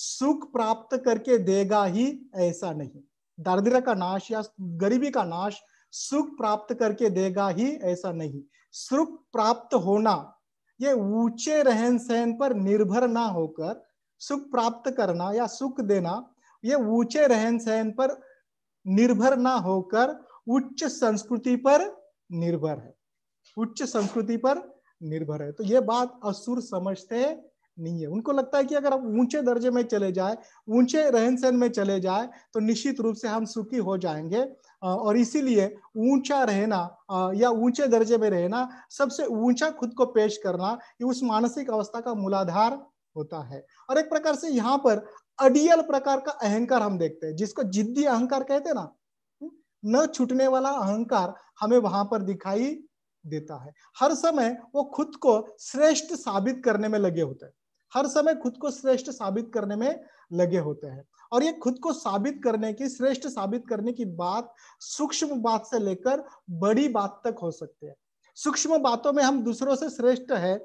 सुख प्राप्त करके देगा ही ऐसा नहीं दारिद्र्य का नाश या गरीबी का नाश सुख प्राप्त करके देगा ही ऐसा नहीं सुख प्राप्त होना ये ऊंचे रहन सहन पर निर्भर ना होकर सुख प्राप्त करना या सुख देना ये ऊंचे रहन सहन पर निर्भर ना होकर उच्च संस्कृति पर निर्भर है उच्च संस्कृति पर निर्भर है तो ये बात असुर समझते नहीं है उनको लगता है कि अगर हम ऊंचे दर्जे में चले जाए ऊंचे रहन सहन में चले जाए तो निश्चित रूप से हम सुखी हो जाएंगे और इसीलिए ऊंचा रहना या ऊंचे दर्जे में रहना सबसे ऊंचा खुद को पेश करना ये उस मानसिक अवस्था का मूलाधार होता है और एक प्रकार से यहाँ पर अडियल प्रकार का अहंकार हम देखते हैं जिसको जिद्दी अहंकार कहते हैं ना न छूटने वाला अहंकार हमें वहां पर दिखाई देता है हर समय वो खुद को श्रेष्ठ साबित करने में लगे होते हैं हर समय खुद को श्रेष्ठ साबित करने में लगे होते हैं और ये खुद को साबित करने की श्रेष्ठ साबित करने की बात सूक्ष्म बात से लेकर बड़ी बात तक हो सकती है सूक्ष्म बातों में हम दूसरों से श्रेष्ठ है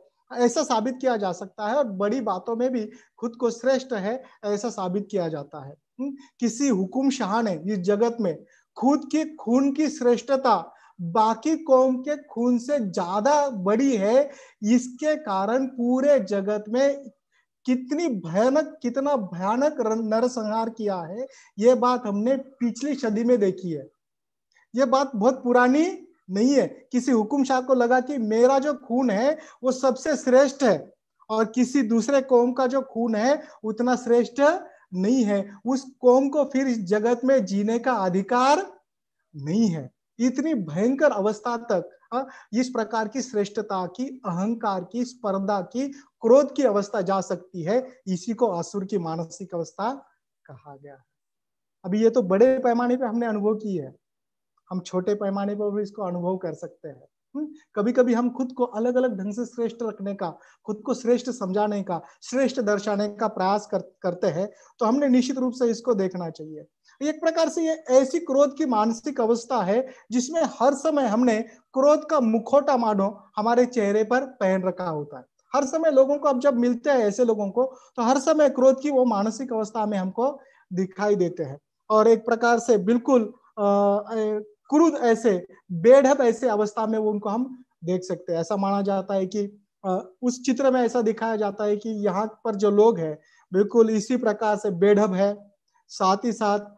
ऐसा साबित किया जा सकता है और बड़ी बातों में भी खुद को श्रेष्ठ है ऐसा साबित किया जाता है हम्म, किसी हुकुम शाह ने इस जगत में खुद की खून की श्रेष्ठता बाकी कौम के खून से ज्यादा बड़ी है इसके कारण पूरे जगत में कितनी भयानक कितना भयानक नरसंहार किया है ये बात हमने पिछली सदी में देखी है ये बात बहुत पुरानी नहीं है किसी हुकुम शाह को लगा कि मेरा जो खून है वो सबसे श्रेष्ठ है और किसी दूसरे कौम का जो खून है उतना श्रेष्ठ नहीं है उस कौम को फिर इस जगत में जीने का अधिकार नहीं है इतनी भयंकर अवस्था तक हाँ, इस प्रकार की श्रेष्ठता की अहंकार की स्पर्धा की क्रोध की अवस्था जा सकती है इसी को आसुर की मानसिक अवस्था कहा गया है अभी ये तो बड़े पैमाने पे हमने अनुभव की है हम छोटे पैमाने पर भी इसको अनुभव कर सकते हैं हम्म, कभी कभी हम खुद को अलग अलग ढंग से श्रेष्ठ रखने का खुद को श्रेष्ठ समझाने का श्रेष्ठ दर्शाने का प्रयास कर, करते हैं तो हमने निश्चित रूप से इसको देखना चाहिए एक प्रकार से ये ऐसी क्रोध की मानसिक अवस्था है जिसमें हर समय हमने क्रोध का मुखोटा मानो हमारे चेहरे पर पहन रखा होता है हर समय लोगों को अब जब मिलते हैं ऐसे लोगों को तो हर समय क्रोध की वो मानसिक अवस्था में हमको दिखाई देते हैं और एक प्रकार से बिल्कुल क्रूद ऐसे बेढप ऐसे अवस्था में वो उनको हम देख सकते हैं ऐसा माना जाता है कि उस चित्र में ऐसा दिखाया जाता है कि यहाँ पर जो लोग हैं बिल्कुल इसी प्रकार से बेढब है साथ ही साथ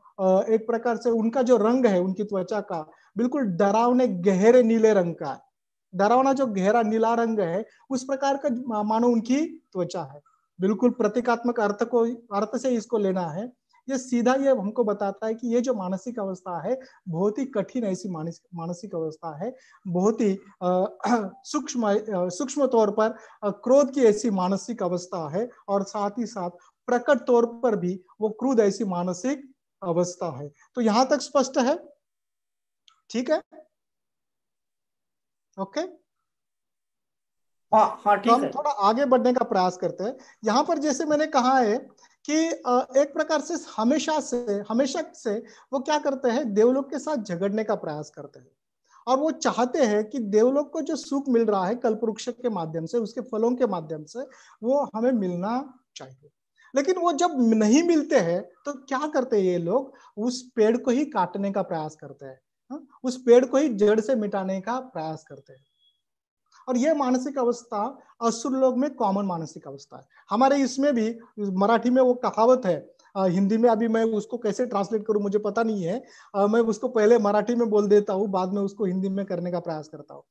एक प्रकार से उनका जो रंग है उनकी त्वचा का बिल्कुल डरावने गहरे नीले रंग का डरावना जो गहरा नीला रंग है उस प्रकार का मानो उनकी त्वचा है बिल्कुल प्रतीकात्मक अर्थ को अर्थ से इसको लेना है ये सीधा ये हमको बताता है कि ये जो मानसिक अवस्था है बहुत ही कठिन ऐसी मानसिक अवस्था है बहुत ही [clears throat] सूक्ष्म सूक्ष्म तौर पर क्रोध की ऐसी मानसिक अवस्था है और साथ ही साथ प्रकट तौर पर भी वो क्रोध ऐसी मानसिक अवस्था है तो यहां तक स्पष्ट है ठीक है ओके हाँ हाँ तो हम थोड़ा आगे बढ़ने का प्रयास करते हैं यहाँ पर जैसे मैंने कहा है कि एक प्रकार से हमेशा से हमेशा से वो क्या करते हैं देवलोक के साथ झगड़ने का प्रयास करते हैं और वो चाहते हैं कि देवलोक को जो सुख मिल रहा है कल्पवृक्ष के माध्यम से उसके फलों के माध्यम से वो हमें मिलना चाहिए लेकिन वो जब नहीं मिलते हैं तो क्या करते हैं ये लोग उस पेड़ को ही काटने का प्रयास करते हैं हाँ, उस पेड़ को ही जड़ से मिटाने का प्रयास करते हैं और यह मानसिक अवस्था असुर लोग में कॉमन मानसिक अवस्था है हमारे इसमें भी मराठी में वो कहावत है हिंदी में अभी मैं उसको कैसे ट्रांसलेट करूं मुझे पता नहीं है मैं उसको पहले मराठी में बोल देता हूँ बाद में उसको हिंदी में करने का प्रयास करता हूँ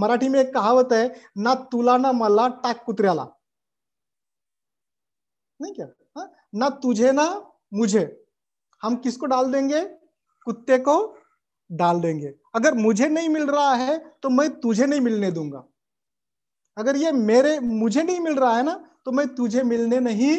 मराठी में एक कहावत है ना तुला ना मला टाक कुत्र्याला नहीं क्या हा? ना तुझे ना मुझे हम किसको डाल देंगे कुत्ते को डाल देंगे अगर मुझे नहीं मिल रहा है तो मैं तुझे नहीं मिलने दूंगा अगर ये मेरे मुझे नहीं मिल रहा है ना तो मैं तुझे मिलने नहीं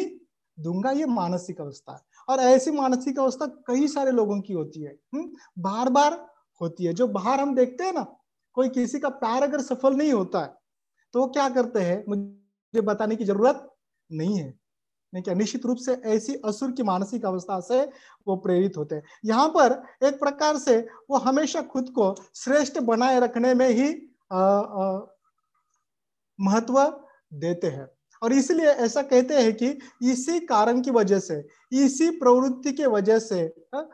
दूंगा ये मानसिक अवस्था है और ऐसी मानसिक अवस्था कई सारे लोगों की होती है हम्म? बार बार होती है जो बाहर हम देखते हैं ना कोई किसी का प्यार अगर सफल नहीं होता है तो वो क्या करते हैं मुझे बताने की जरूरत नहीं है नहीं क्या निश्चित रूप से ऐसी असुर की मानसिक अवस्था से वो प्रेरित होते हैं यहाँ पर एक प्रकार से वो हमेशा खुद को श्रेष्ठ बनाए रखने में ही आ, आ, महत्व देते हैं और इसलिए ऐसा कहते हैं कि इसी कारण की वजह से इसी प्रवृत्ति के वजह से हाँ,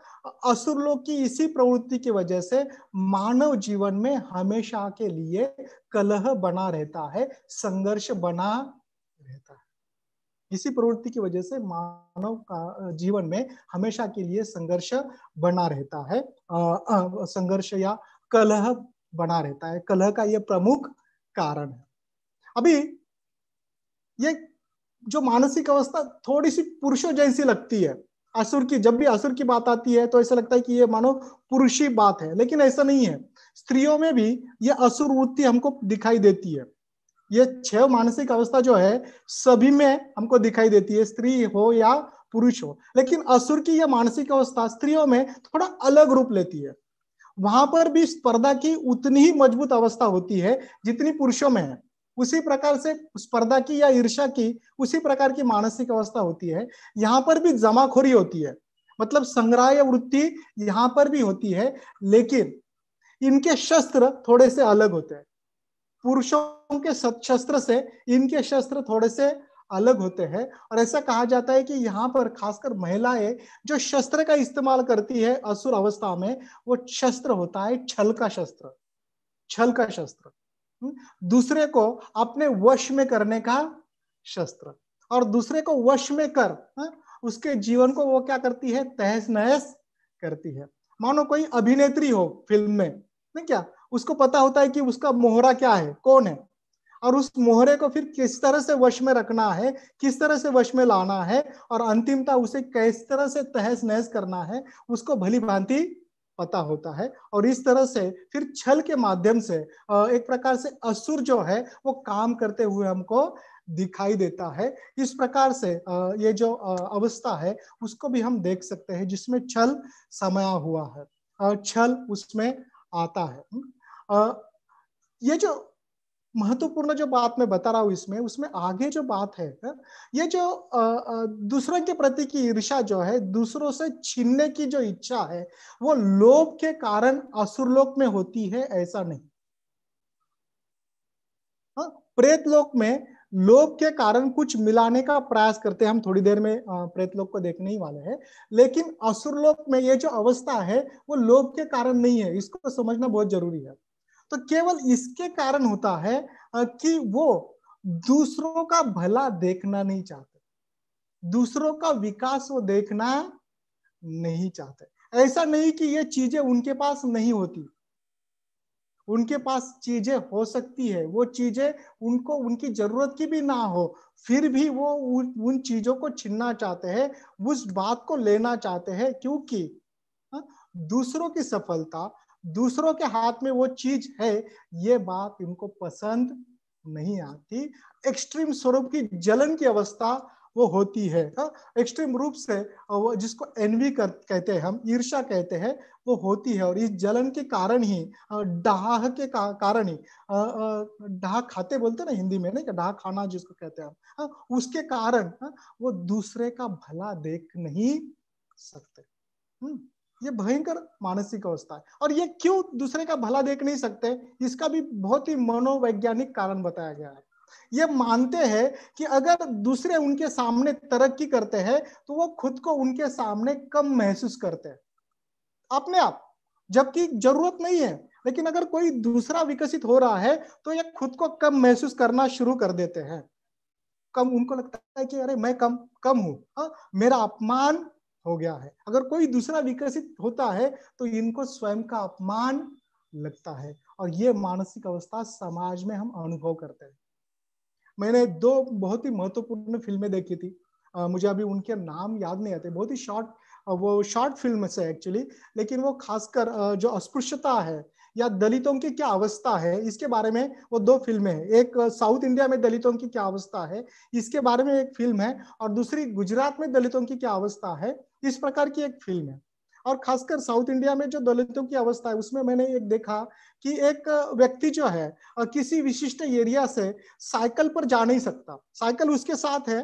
असुर लोग की इसी प्रवृत्ति की वजह से मानव जीवन में हमेशा के लिए कलह बना रहता है संघर्ष बना रहता है इसी प्रवृत्ति की वजह से मानव का जीवन में हमेशा के लिए संघर्ष बना रहता है संघर्ष या कलह बना रहता है कलह का यह प्रमुख कारण है अभी ये जो मानसिक अवस्था थोड़ी सी पुरुषों जैसी लगती है असुर की जब भी असुर की बात आती है तो ऐसा लगता है कि ये मानो पुरुषी बात है लेकिन ऐसा नहीं है स्त्रियों में भी ये असुर वृत्ति हमको दिखाई देती है ये छह मानसिक अवस्था जो है सभी में हमको दिखाई देती है स्त्री हो या पुरुष हो लेकिन असुर की यह मानसिक अवस्था स्त्रियों में थोड़ा अलग रूप लेती है वहां पर भी स्पर्धा की उतनी ही मजबूत अवस्था होती है जितनी पुरुषों में है उसी प्रकार से स्पर्धा की या ईर्षा की उसी प्रकार की मानसिक अवस्था होती है यहाँ पर भी जमाखोरी होती है मतलब संग्रह वृत्ति यहाँ पर भी होती है लेकिन इनके शस्त्र थोड़े से अलग होते हैं पुरुषों के शस्त्र से इनके शस्त्र थोड़े से अलग होते हैं और ऐसा कहा जाता है कि यहाँ पर खासकर महिलाएं जो शस्त्र का इस्तेमाल करती है असुर अवस्था में वो शस्त्र होता है छल का शस्त्र छल का शस्त्र दूसरे को अपने वश में करने का शस्त्र और दूसरे को वश में कर हाँ, उसके जीवन को वो क्या करती है तहस नहस करती है मानो कोई अभिनेत्री हो फिल्म में नहीं क्या उसको पता होता है कि उसका मोहरा क्या है कौन है और उस मोहरे को फिर किस तरह से वश में रखना है किस तरह से वश में लाना है और अंतिमता उसे किस तरह से तहस नहस करना है उसको भली भांति पता होता है और इस तरह से फिर छल के माध्यम से एक प्रकार से असुर जो है वो काम करते हुए हमको दिखाई देता है इस प्रकार से ये जो अवस्था है उसको भी हम देख सकते हैं जिसमें छल समाया हुआ है छल उसमें आता है ये जो महत्वपूर्ण जो बात मैं बता रहा हूँ इसमें उसमें आगे जो बात है ये जो दूसरों के प्रति की ईर्षा जो है दूसरों से छीनने की जो इच्छा है वो लोभ के कारण असुरलोक में होती है ऐसा नहीं प्रेतलोक हाँ, प्रेत लोक में लोभ के कारण कुछ मिलाने का प्रयास करते हैं हम थोड़ी देर में प्रेत लोक को देखने ही वाले हैं लेकिन असुर लोक में ये जो अवस्था है वो लोभ के कारण नहीं है इसको समझना बहुत जरूरी है तो केवल इसके कारण होता है कि वो दूसरों का भला देखना नहीं चाहते दूसरों का विकास वो देखना नहीं चाहते ऐसा नहीं कि ये चीजें उनके पास नहीं होती उनके पास चीजें हो सकती है वो चीजें उनको उनकी जरूरत की भी ना हो फिर भी वो उन, चीजों को छीनना चाहते हैं उस बात को लेना चाहते हैं क्योंकि दूसरों की सफलता दूसरों के हाथ में वो चीज है ये बात इनको पसंद नहीं आती एक्सट्रीम स्वरूप की जलन की अवस्था वो होती है हाँ। एक्सट्रीम रूप से वो जिसको एनवी कर कहते हैं हम ईर्षा कहते हैं वो होती है और इस जलन के कारण ही डाह के कारण ही डाह खाते बोलते ना हिंदी में ना डाह खाना जिसको कहते हैं हम हाँ। उसके कारण हाँ, वो दूसरे का भला देख नहीं सकते हम्म ये भयंकर मानसिक अवस्था है और ये क्यों दूसरे का भला देख नहीं सकते इसका भी बहुत ही मनोवैज्ञानिक कारण बताया गया है ये मानते हैं कि अगर दूसरे उनके सामने तरक्की करते हैं तो वो खुद को उनके सामने कम महसूस करते हैं अपने आप जबकि जरूरत नहीं है लेकिन अगर कोई दूसरा विकसित हो रहा है तो ये खुद को कम महसूस करना शुरू कर देते हैं कम उनको लगता है कि अरे मैं कम कम हूं आ, हाँ, मेरा अपमान हो गया है अगर कोई दूसरा विकसित होता है तो इनको स्वयं का अपमान लगता है और ये मानसिक अवस्था समाज में हम अनुभव करते हैं मैंने दो बहुत ही महत्वपूर्ण फिल्में देखी थी आ, मुझे अभी उनके नाम याद नहीं आते बहुत ही शॉर्ट वो शॉर्ट फिल्म से एक्चुअली लेकिन वो खासकर जो अस्पृश्यता है या दलितों की क्या अवस्था है इसके बारे में वो दो फिल्में हैं एक साउथ इंडिया में दलितों की क्या अवस्था है इसके बारे में एक फिल्म है और दूसरी गुजरात में दलितों की क्या अवस्था है इस प्रकार की एक फिल्म है और खासकर साउथ इंडिया में जो दलितों की अवस्था है उसमें मैंने एक देखा कि एक व्यक्ति जो है किसी विशिष्ट एरिया से साइकिल पर जा नहीं सकता साइकिल उसके साथ है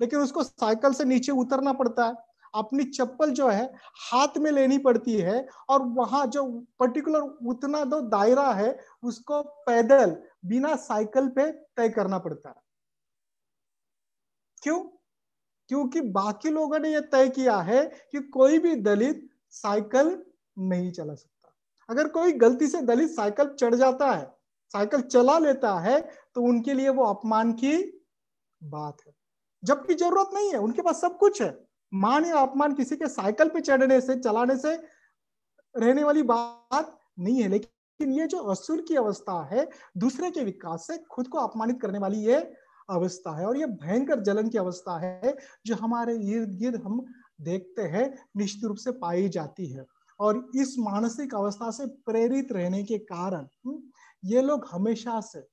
लेकिन उसको साइकिल से नीचे उतरना पड़ता है अपनी चप्पल जो है हाथ में लेनी पड़ती है और वहां जो पर्टिकुलर उतना जो दायरा है उसको पैदल बिना साइकिल पे तय करना पड़ता है क्यों क्योंकि बाकी लोगों ने यह तय किया है कि कोई भी दलित साइकिल नहीं चला सकता अगर कोई गलती से दलित साइकिल चढ़ जाता है साइकिल चला लेता है तो उनके लिए वो अपमान की बात है जबकि जरूरत नहीं है उनके पास सब कुछ है मान या अपमान किसी के साइकिल पे चढ़ने से चलाने से रहने वाली बात नहीं है लेकिन ये जो असुर की अवस्था है दूसरे के विकास से खुद को अपमानित करने वाली ये अवस्था है और ये भयंकर जलन की अवस्था है जो हमारे इर्द गिर्द हम देखते हैं निश्चित रूप से पाई जाती है और इस मानसिक अवस्था से प्रेरित रहने के कारण हम्म, ये लोग हमेशा से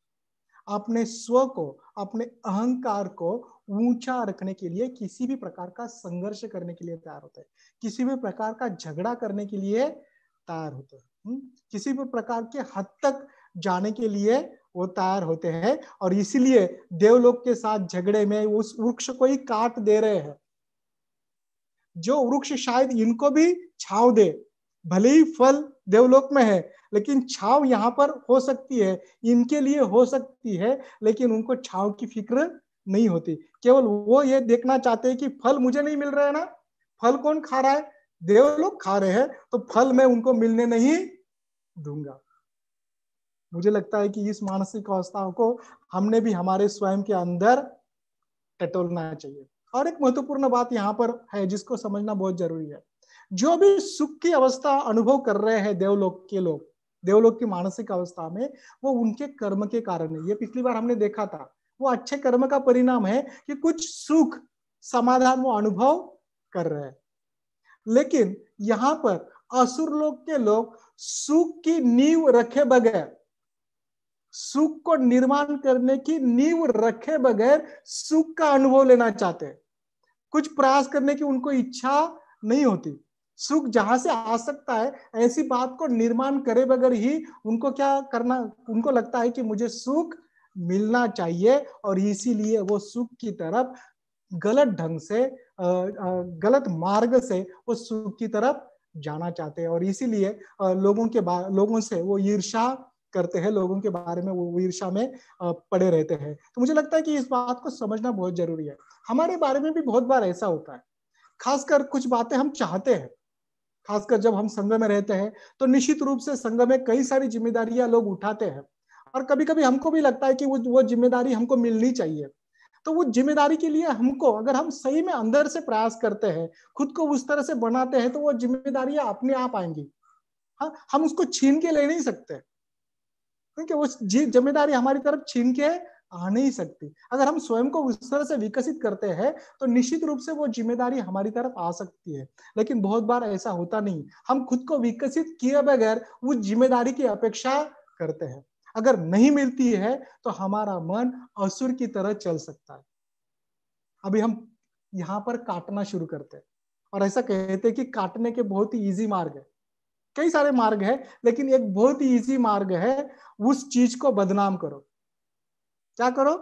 अपने स्व को अपने अहंकार को ऊंचा रखने के लिए किसी भी प्रकार का संघर्ष करने के लिए तैयार होते हैं किसी भी प्रकार का झगड़ा करने के लिए तैयार होते हैं हम्म, किसी भी प्रकार के हद तक जाने के लिए वो तैयार होते हैं और इसीलिए देवलोक के साथ झगड़े में उस वृक्ष को ही काट दे रहे हैं जो वृक्ष शायद इनको भी छाव दे भले ही फल देवलोक में है लेकिन छाव यहाँ पर हो सकती है इनके लिए हो सकती है लेकिन उनको छाव की फिक्र नहीं होती केवल वो ये देखना चाहते हैं कि फल मुझे नहीं मिल रहा है ना फल कौन खा रहा है देवलोक खा रहे हैं तो फल मैं उनको मिलने नहीं दूंगा मुझे लगता है कि इस मानसिक अवस्थाओं को हमने भी हमारे स्वयं के अंदर टटोलना चाहिए और एक महत्वपूर्ण बात यहाँ पर है जिसको समझना बहुत जरूरी है जो भी सुख की अवस्था अनुभव कर रहे हैं देवलोक के लोग देवलोक की मानसिक अवस्था में वो उनके कर्म के कारण है ये पिछली बार हमने देखा था वो अच्छे कर्म का परिणाम है कि कुछ सुख समाधान वो अनुभव कर रहे हैं लेकिन यहाँ पर असुर लोक के लोग सुख की नींव रखे बगैर सुख को निर्माण करने की नींव रखे बगैर सुख का अनुभव लेना चाहते हैं कुछ प्रयास करने की उनको इच्छा नहीं होती सुख जहां से आ सकता है ऐसी बात को निर्माण करे बगैर ही उनको क्या करना उनको लगता है कि मुझे सुख मिलना चाहिए और इसीलिए वो सुख की तरफ गलत ढंग से गलत मार्ग से वो सुख की तरफ जाना चाहते हैं और इसीलिए लोगों के लोगों से वो ईर्षा करते हैं लोगों के बारे में वो ईर्षा में पड़े रहते हैं तो मुझे लगता है कि इस बात को समझना बहुत जरूरी है हमारे बारे में भी बहुत बार ऐसा होता है खासकर कुछ बातें हम चाहते हैं खासकर जब हम संघ में रहते हैं तो निश्चित रूप से संघ में कई सारी जिम्मेदारियां लोग उठाते हैं और कभी कभी हमको भी लगता है कि वो वो जिम्मेदारी हमको मिलनी चाहिए तो वो जिम्मेदारी के लिए हमको अगर हम सही में अंदर से प्रयास करते हैं खुद को उस तरह से बनाते हैं तो वो जिम्मेदारियां अपने आप आएंगी हाँ हम उसको छीन के ले नहीं सकते क्योंकि उस जिम्मेदारी हमारी तरफ छीन के आ नहीं सकती अगर हम स्वयं को उस तरह से विकसित करते हैं तो निश्चित रूप से वो जिम्मेदारी हमारी तरफ आ सकती है लेकिन बहुत बार ऐसा होता नहीं हम खुद को विकसित किए बगैर उस जिम्मेदारी की अपेक्षा करते हैं अगर नहीं मिलती है तो हमारा मन असुर की तरह चल सकता है अभी हम यहाँ पर काटना शुरू करते हैं और ऐसा कहते हैं कि काटने के बहुत ही इजी मार्ग है कई सारे मार्ग है लेकिन एक बहुत ही इजी मार्ग है उस चीज को बदनाम करो क्या करो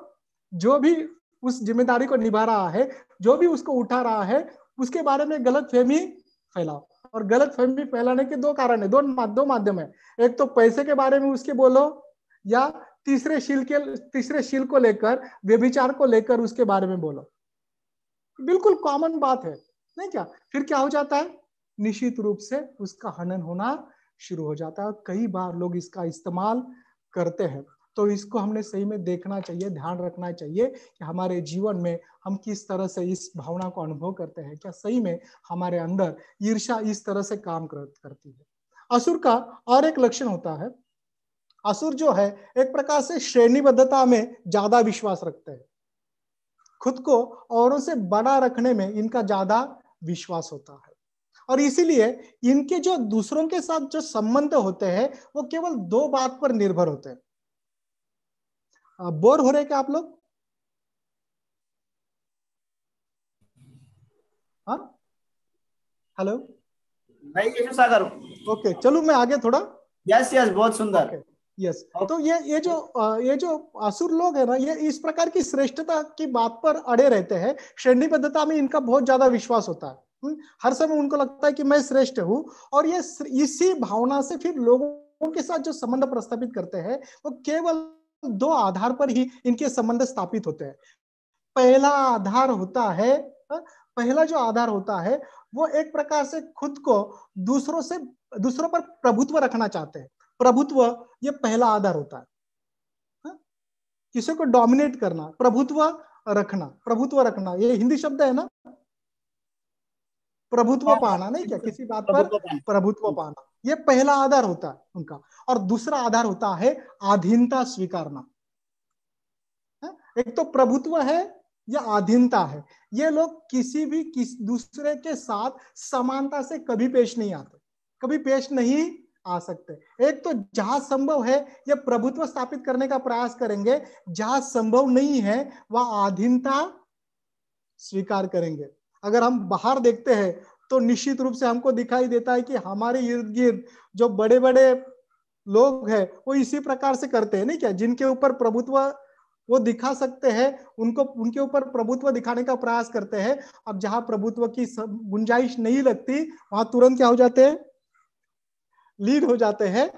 जो भी उस जिम्मेदारी को निभा रहा है जो भी उसको उठा रहा है उसके बारे में गलत फहमी फैलाओ और गलत फहमी फैलाने के दो कारण है दो दो माध्यम है एक तो पैसे के बारे में उसके बोलो या तीसरे शील के तीसरे शील को लेकर व्यभिचार को लेकर उसके बारे में बोलो बिल्कुल कॉमन बात है नहीं क्या फिर क्या हो जाता है निश्चित रूप से उसका हनन होना शुरू हो जाता है कई बार लोग इसका इस्तेमाल करते हैं तो इसको हमने सही में देखना चाहिए ध्यान रखना चाहिए कि हमारे जीवन में हम किस तरह से इस भावना को अनुभव करते हैं क्या सही में हमारे अंदर ईर्षा इस तरह से काम कर, करती है असुर का और एक लक्षण होता है असुर जो है एक प्रकार से श्रेणीबद्धता में ज्यादा विश्वास रखते हैं खुद को औरों से बड़ा रखने में इनका ज्यादा विश्वास होता है और इसीलिए इनके जो दूसरों के साथ जो संबंध होते हैं वो केवल दो बात पर निर्भर होते हैं बोर हो रहे क्या आप लोग हाँ? हेलो सागर ओके चलो मैं आगे थोड़ा यस यस बहुत सुंदर यस तो ये ये जो ये जो असुर लोग है ना ये इस प्रकार की श्रेष्ठता की बात पर अड़े रहते हैं श्रेणीबद्धता में इनका बहुत ज्यादा विश्वास होता है हम्म, हर समय उनको लगता है कि मैं श्रेष्ठ हूँ और ये इसी भावना से फिर लोगों के साथ जो संबंध प्रस्तापित करते हैं वो केवल दो आधार पर ही इनके संबंध स्थापित होते हैं पहला आधार होता है पहला जो आधार होता है वो एक प्रकार से खुद को दूसरों से दूसरों पर प्रभुत्व रखना चाहते हैं प्रभुत्व ये पहला आधार होता है किसी को डोमिनेट करना प्रभुत्व रखना प्रभुत्व रखना ये हिंदी शब्द है ना प्रभुत्व हाँ, पाना नहीं क्या किसी बात पर प्रभुत्व पाना ये पहला आधार होता है उनका और दूसरा आधार होता है आधीनता स्वीकारना हाँ? एक तो प्रभुत्व है या आधीनता है ये लोग किसी भी किस दूसरे के साथ समानता से कभी पेश नहीं आते कभी पेश नहीं आ सकते एक तो जहां संभव है यह प्रभुत्व स्थापित करने का प्रयास करेंगे जहां संभव नहीं है वह आधीनता स्वीकार करेंगे अगर हम बाहर देखते हैं तो निश्चित रूप से हमको दिखाई देता है कि हमारे इर्द गिर्द जो बड़े बड़े लोग हैं वो इसी प्रकार से करते हैं नहीं क्या जिनके ऊपर प्रभुत्व वो दिखा सकते हैं उनको उनके ऊपर प्रभुत्व दिखाने का प्रयास करते हैं अब जहां प्रभुत्व की गुंजाइश नहीं लगती वहां तुरंत क्या हो जाते हैं लीड हो जाते हैं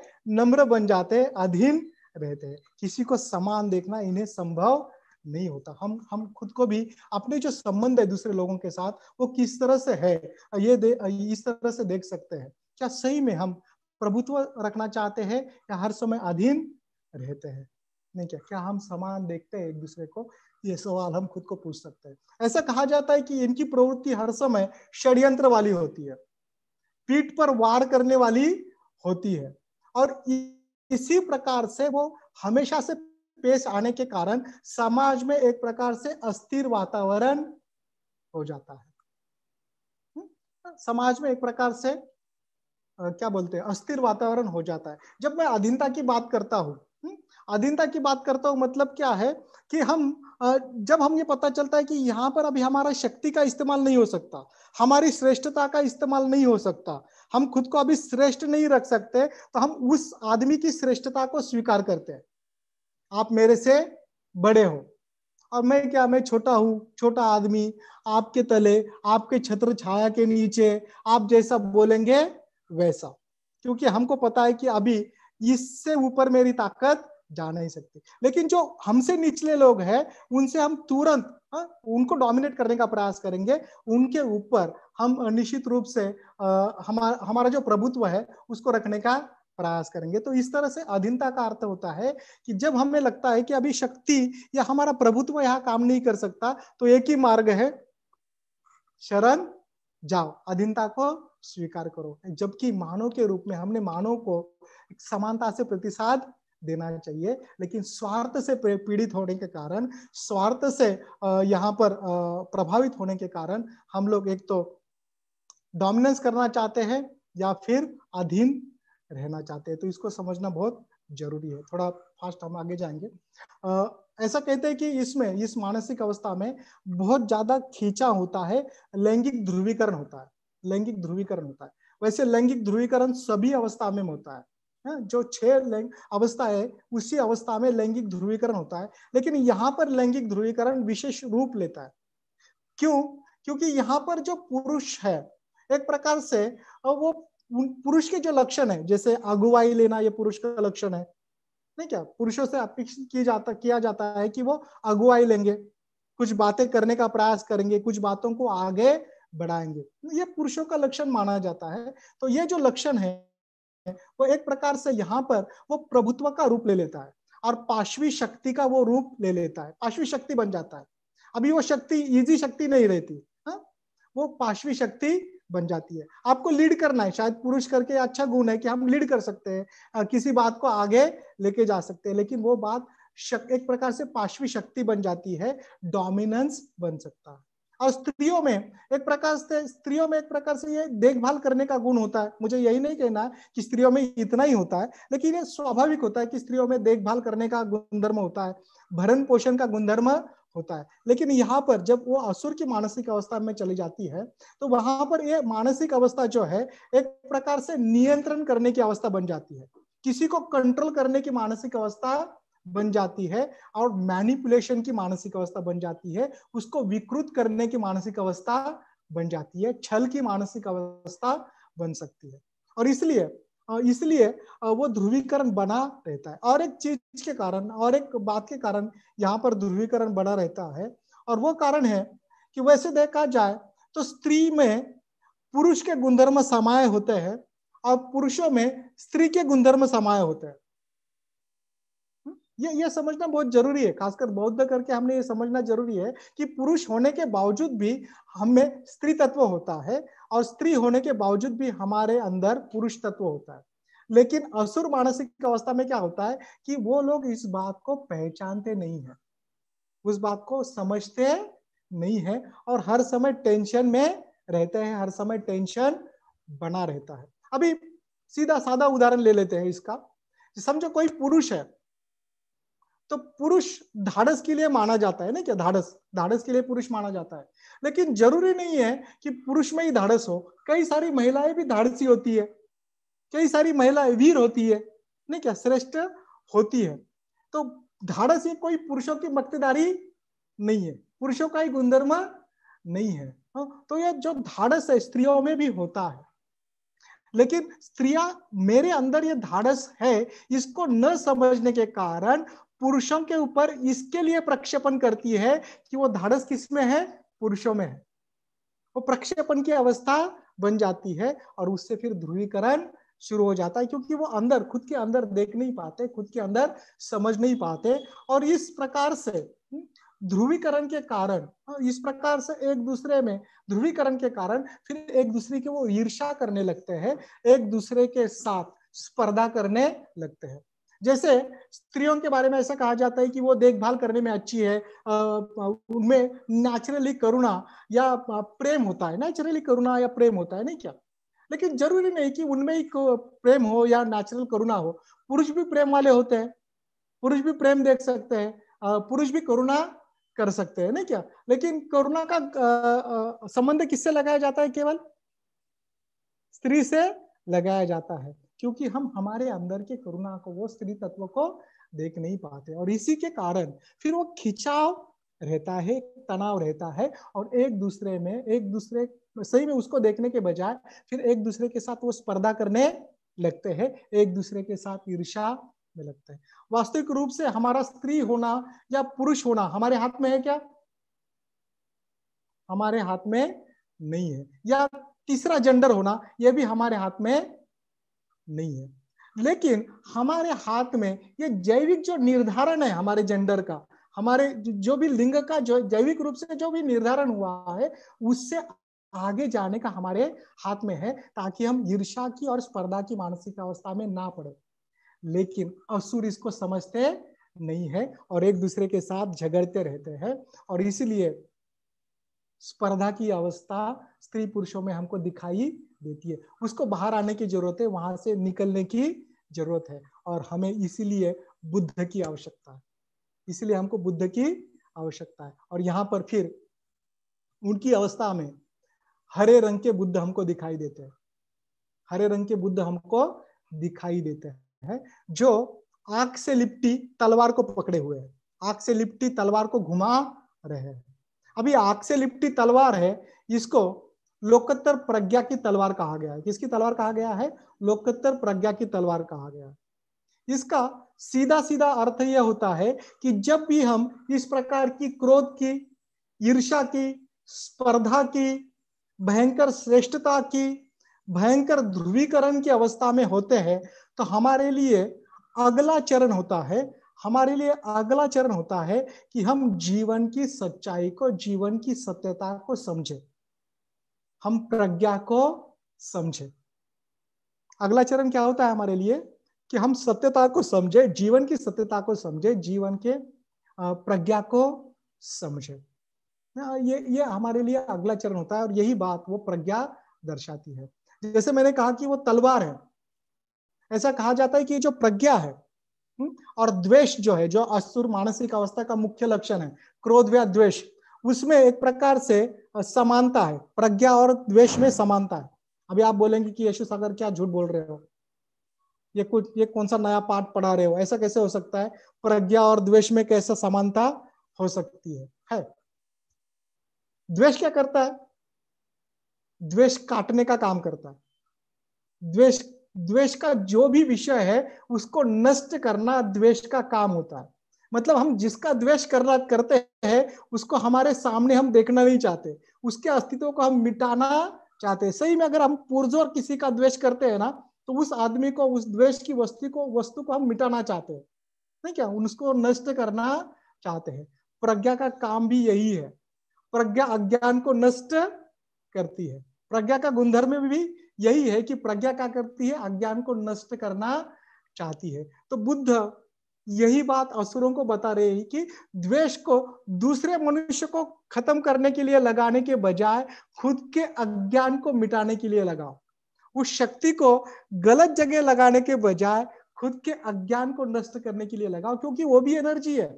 नम्र बन जाते हैं अधीन रहते हैं किसी को समान देखना इन्हें संभव नहीं होता हम हम खुद को भी अपने जो संबंध है दूसरे लोगों के साथ वो किस तरह से है ये दे, इस तरह से देख सकते हैं क्या सही में हम प्रभुत्व रखना चाहते हैं या हर समय अधीन रहते हैं नहीं क्या क्या हम समान देखते हैं एक दूसरे को ये सवाल हम खुद को पूछ सकते हैं ऐसा कहा जाता है कि इनकी प्रवृत्ति हर समय षड्यंत्र वाली होती है पीठ पर वार करने वाली होती है और इसी प्रकार से वो हमेशा से पेश आने के कारण समाज में एक प्रकार से अस्थिर वातावरण हो जाता है हम्म, समाज में एक प्रकार से क्या बोलते हैं अस्थिर वातावरण हो जाता है जब मैं अधीनता की बात करता हूँ हम्म, अधीनता की बात करता हूं मतलब क्या है कि हम जब हम ये पता चलता है कि यहाँ पर अभी हमारा शक्ति का इस्तेमाल नहीं हो सकता हमारी श्रेष्ठता का इस्तेमाल नहीं हो सकता हम खुद को अभी श्रेष्ठ नहीं रख सकते तो हम उस आदमी की श्रेष्ठता को स्वीकार करते हैं आप मेरे से बड़े हो और मैं क्या मैं छोटा हूँ छोटा आदमी आपके तले आपके छत्र छाया के नीचे आप जैसा बोलेंगे वैसा क्योंकि हमको पता है कि अभी इससे ऊपर मेरी ताकत जा नहीं सकती लेकिन जो हमसे निचले लोग हैं उनसे हम तुरंत हा? उनको डोमिनेट करने का प्रयास करेंगे उनके ऊपर हम निश्चित रूप से हमारा हमारा जो प्रभुत्व है उसको रखने का प्रयास करेंगे तो इस तरह से अधीनता का अर्थ होता है कि जब हमें लगता है कि अभी शक्ति या हमारा प्रभुत्व यहाँ काम नहीं कर सकता तो एक ही मार्ग है शरण जाओ अधीनता को स्वीकार करो जबकि मानव के रूप में हमने मानव को समानता से प्रतिसाद देना चाहिए लेकिन स्वार्थ से पीड़ित होने के कारण स्वार्थ से यहाँ पर प्रभावित होने के कारण हम लोग एक तो डोमिनेंस करना चाहते हैं या फिर अधीन रहना चाहते हैं तो इसको समझना बहुत जरूरी है थोड़ा फास्ट हम आगे जाएंगे आ, ऐसा कहते हैं कि इसमें इस मानसिक अवस्था में बहुत ज्यादा खींचा होता है लैंगिक ध्रुवीकरण होता है लैंगिक ध्रुवीकरण होता है वैसे लैंगिक ध्रुवीकरण सभी अवस्था में होता है जो छह अवस्था है उसी अवस्था में लैंगिक ध्रुवीकरण होता है लेकिन यहाँ पर लैंगिक ध्रुवीकरण विशेष रूप लेता है क्यों क्योंकि यहाँ पर जो पुरुष है एक प्रकार से वो पुरुष के जो लक्षण है जैसे अगुवाई लेना ये पुरुष का लक्षण है नहीं क्या पुरुषों से अपेक्षित की जाता किया जाता है कि वो अगुवाई लेंगे कुछ बातें करने का प्रयास करेंगे कुछ बातों को आगे बढ़ाएंगे तो ये पुरुषों का लक्षण माना जाता है तो ये जो लक्षण है वो एक प्रकार से यहाँ पर वो प्रभुत्व का रूप ले लेता है और पाश्वी शक्ति का वो रूप ले लेता है पाश्वी शक्ति बन जाता है अभी वो शक्ति इजी शक्ति नहीं रहती हा? वो पाश्वी शक्ति बन जाती है आपको लीड करना है शायद पुरुष करके अच्छा गुण है कि हम लीड कर सकते हैं किसी बात को आगे लेके जा सकते हैं लेकिन वो बात शक, एक प्रकार से पाश्वी शक्ति बन जाती है डोमिनेंस बन सकता है और स्त्रियों में एक प्रकार से स्त्रियों में एक प्रकार से ये देखभाल करने का गुण होता है मुझे यही नहीं कहना कि स्त्रियों में इतना ही होता है लेकिन ये स्वाभाविक होता है कि स्त्रियों में देखभाल करने का गुणधर्म होता है भरण पोषण का गुणधर्म होता है लेकिन यहाँ पर जब वो असुर की मानसिक अवस्था में चली जाती है तो वहां पर ये मानसिक अवस्था जो है एक प्रकार से नियंत्रण करने की अवस्था बन जाती है किसी को कंट्रोल करने की मानसिक अवस्था बन जाती है और मैनिपुलेशन की मानसिक अवस्था बन जाती है उसको विकृत करने की मानसिक अवस्था बन जाती है छल की मानसिक अवस्था बन सकती है और इसलिए इसलिए वो ध्रुवीकरण बना रहता है और एक चीज के कारण और एक बात के कारण यहाँ पर ध्रुवीकरण बना रहता है और वो कारण है कि वैसे देखा जाए तो स्त्री में पुरुष के गुणधर्म समाये होते हैं और पुरुषों में स्त्री के गुणधर्म समाये होते हैं ये ये समझना बहुत जरूरी है खासकर बौद्ध करके हमने ये समझना जरूरी है कि पुरुष होने के बावजूद भी हमें स्त्री तत्व होता है और स्त्री होने के बावजूद भी हमारे अंदर पुरुष तत्व होता है लेकिन असुर मानसिक अवस्था में क्या होता है कि वो लोग इस बात को पहचानते नहीं है उस बात को समझते नहीं है और हर समय टेंशन में रहते हैं हर समय टेंशन बना रहता है अभी सीधा साधा उदाहरण ले लेते हैं इसका समझो कोई पुरुष है तो पुरुष धाड़स के लिए माना जाता है ना क्या धाड़स धाड़स के लिए पुरुष माना जाता है लेकिन जरूरी नहीं है कि पुरुष में ही धाड़स हो कई सारी महिलाएं भी धाड़सी होती है कई सारी महिलाएं वीर होती है नहीं क्या श्रेष्ठ होती है तो धाड़स ही कोई पुरुषों की मक्तेदारी नहीं है पुरुषों का ही गुणधर्म नहीं है हाँ, तो यह जो धाड़स है स्त्रियों में भी होता है लेकिन स्त्रिया मेरे अंदर ये धाड़स है इसको न समझने के कारण पुरुषों के ऊपर इसके लिए प्रक्षेपण करती है कि वो धाड़स किसमें है पुरुषों में है वो प्रक्षेपण की अवस्था बन जाती है और उससे फिर ध्रुवीकरण शुरू हो जाता है क्योंकि वो अंदर खुद के अंदर देख नहीं पाते खुद के अंदर समझ नहीं पाते और इस प्रकार से हम्म, ध्रुवीकरण के कारण हाँ, इस प्रकार से एक दूसरे में ध्रुवीकरण के कारण फिर एक दूसरे के वो ईर्षा करने लगते हैं एक दूसरे के साथ स्पर्धा करने लगते हैं जैसे स्त्रियों के बारे में ऐसा कहा जाता है कि वो देखभाल करने में अच्छी है उनमें नेचुरली करुणा या प्रेम होता है नेचुरली करुणा या प्रेम होता है नहीं क्या लेकिन जरूरी नहीं कि उनमें ही प्रेम हो या नेचुरल करुणा हो पुरुष भी प्रेम वाले होते हैं पुरुष भी प्रेम देख सकते हैं पुरुष भी करुणा कर सकते हैं नहीं क्या लेकिन करुणा का संबंध किससे लगाया जाता है केवल स्त्री से लगाया जाता है क्योंकि हम हमारे अंदर के करुणा को वो स्त्री तत्व को देख नहीं पाते और इसी के कारण फिर वो खिंचाव रहता है तनाव रहता है और एक दूसरे में एक दूसरे सही में उसको देखने के बजाय फिर एक दूसरे के साथ वो स्पर्धा करने लगते हैं एक दूसरे के साथ ईर्षा में लगते हैं वास्तविक रूप से हमारा स्त्री होना या पुरुष होना हमारे हाथ में है क्या हमारे हाथ में नहीं है या तीसरा जेंडर होना यह भी हमारे हाथ में नहीं है लेकिन हमारे हाथ में ये जैविक जो निर्धारण है हमारे जेंडर का हमारे जो भी लिंग का जो जैविक रूप से जो भी निर्धारण हुआ है उससे आगे जाने का हमारे हाथ में है ताकि हम ईर्षा की और स्पर्धा की मानसिक अवस्था में ना पड़े लेकिन असुर इसको समझते नहीं है और एक दूसरे के साथ झगड़ते रहते हैं और इसलिए स्पर्धा की अवस्था स्त्री पुरुषों में हमको दिखाई देती है उसको बाहर आने की जरूरत है वहां से निकलने की जरूरत है और हमें इसीलिए बुद्ध की आवश्यकता है इसलिए हमको बुद्ध की आवश्यकता है और यहाँ पर फिर उनकी अवस्था में हरे रंग के बुद्ध हमको दिखाई देते हैं हरे रंग के बुद्ध हमको दिखाई देते हैं जो आंख से लिपटी तलवार को पकड़े हुए हैं आंख से लिपटी तलवार को घुमा रहे हैं अभी आग से लिपटी तलवार है इसको लोकोत्तर प्रज्ञा की तलवार कहा गया है किसकी तलवार कहा गया है लोकोत्तर प्रज्ञा की तलवार कहा गया है इसका सीधा सीधा अर्थ यह होता है कि जब भी हम इस प्रकार की क्रोध की ईर्षा की स्पर्धा की भयंकर श्रेष्ठता की भयंकर ध्रुवीकरण की अवस्था में होते हैं तो हमारे लिए अगला चरण होता है हमारे लिए अगला चरण होता है कि हम जीवन की सच्चाई को जीवन की सत्यता को समझे हम प्रज्ञा को समझे अगला चरण क्या होता है हमारे लिए कि हम सत्यता को समझे जीवन की सत्यता को समझे जीवन के प्रज्ञा को समझे ये ये हमारे लिए अगला चरण होता है और यही बात वो प्रज्ञा दर्शाती है जैसे मैंने कहा कि वो तलवार है ऐसा कहा जाता है कि जो प्रज्ञा है हम्म? और द्वेष जो है जो असुर मानसिक अवस्था का मुख्य लक्षण है क्रोध या द्वेष उसमें एक प्रकार से समानता है प्रज्ञा और द्वेष में समानता है अभी आप बोलेंगे कि यशु सागर क्या झूठ बोल रहे हो ये कुछ ये कौन सा नया पाठ पढ़ा रहे हो ऐसा कैसे हो सकता है प्रज्ञा और द्वेष में कैसा समानता हो सकती है है द्वेष क्या करता है द्वेष काटने का काम करता है द्वेष द्वेष का जो भी विषय है उसको नष्ट करना द्वेष का काम होता है मतलब हम जिसका द्वेष करना करते हैं उसको हमारे सामने हम देखना नहीं चाहते उसके अस्तित्व को हम मिटाना चाहते हैं सही में अगर हम पुरजोर किसी का द्वेष करते हैं ना तो उस आदमी को उस द्वेष की वस्तु को वस्तु को हम मिटाना चाहते हैं नहीं क्या उसको नष्ट करना चाहते हैं प्रज्ञा का काम भी यही है प्रज्ञा अज्ञान को नष्ट करती है प्रज्ञा का गुणधर्म भी, भी यही है कि प्रज्ञा क्या करती है अज्ञान को नष्ट करना चाहती है तो बुद्ध यही बात असुरों को बता रहे हैं कि द्वेष को दूसरे मनुष्य को खत्म करने के लिए लगाने के बजाय खुद के अज्ञान को मिटाने के लिए लगाओ उस शक्ति को गलत जगह लगाने के बजाय खुद के अज्ञान को नष्ट करने के लिए लगाओ क्योंकि वो भी एनर्जी है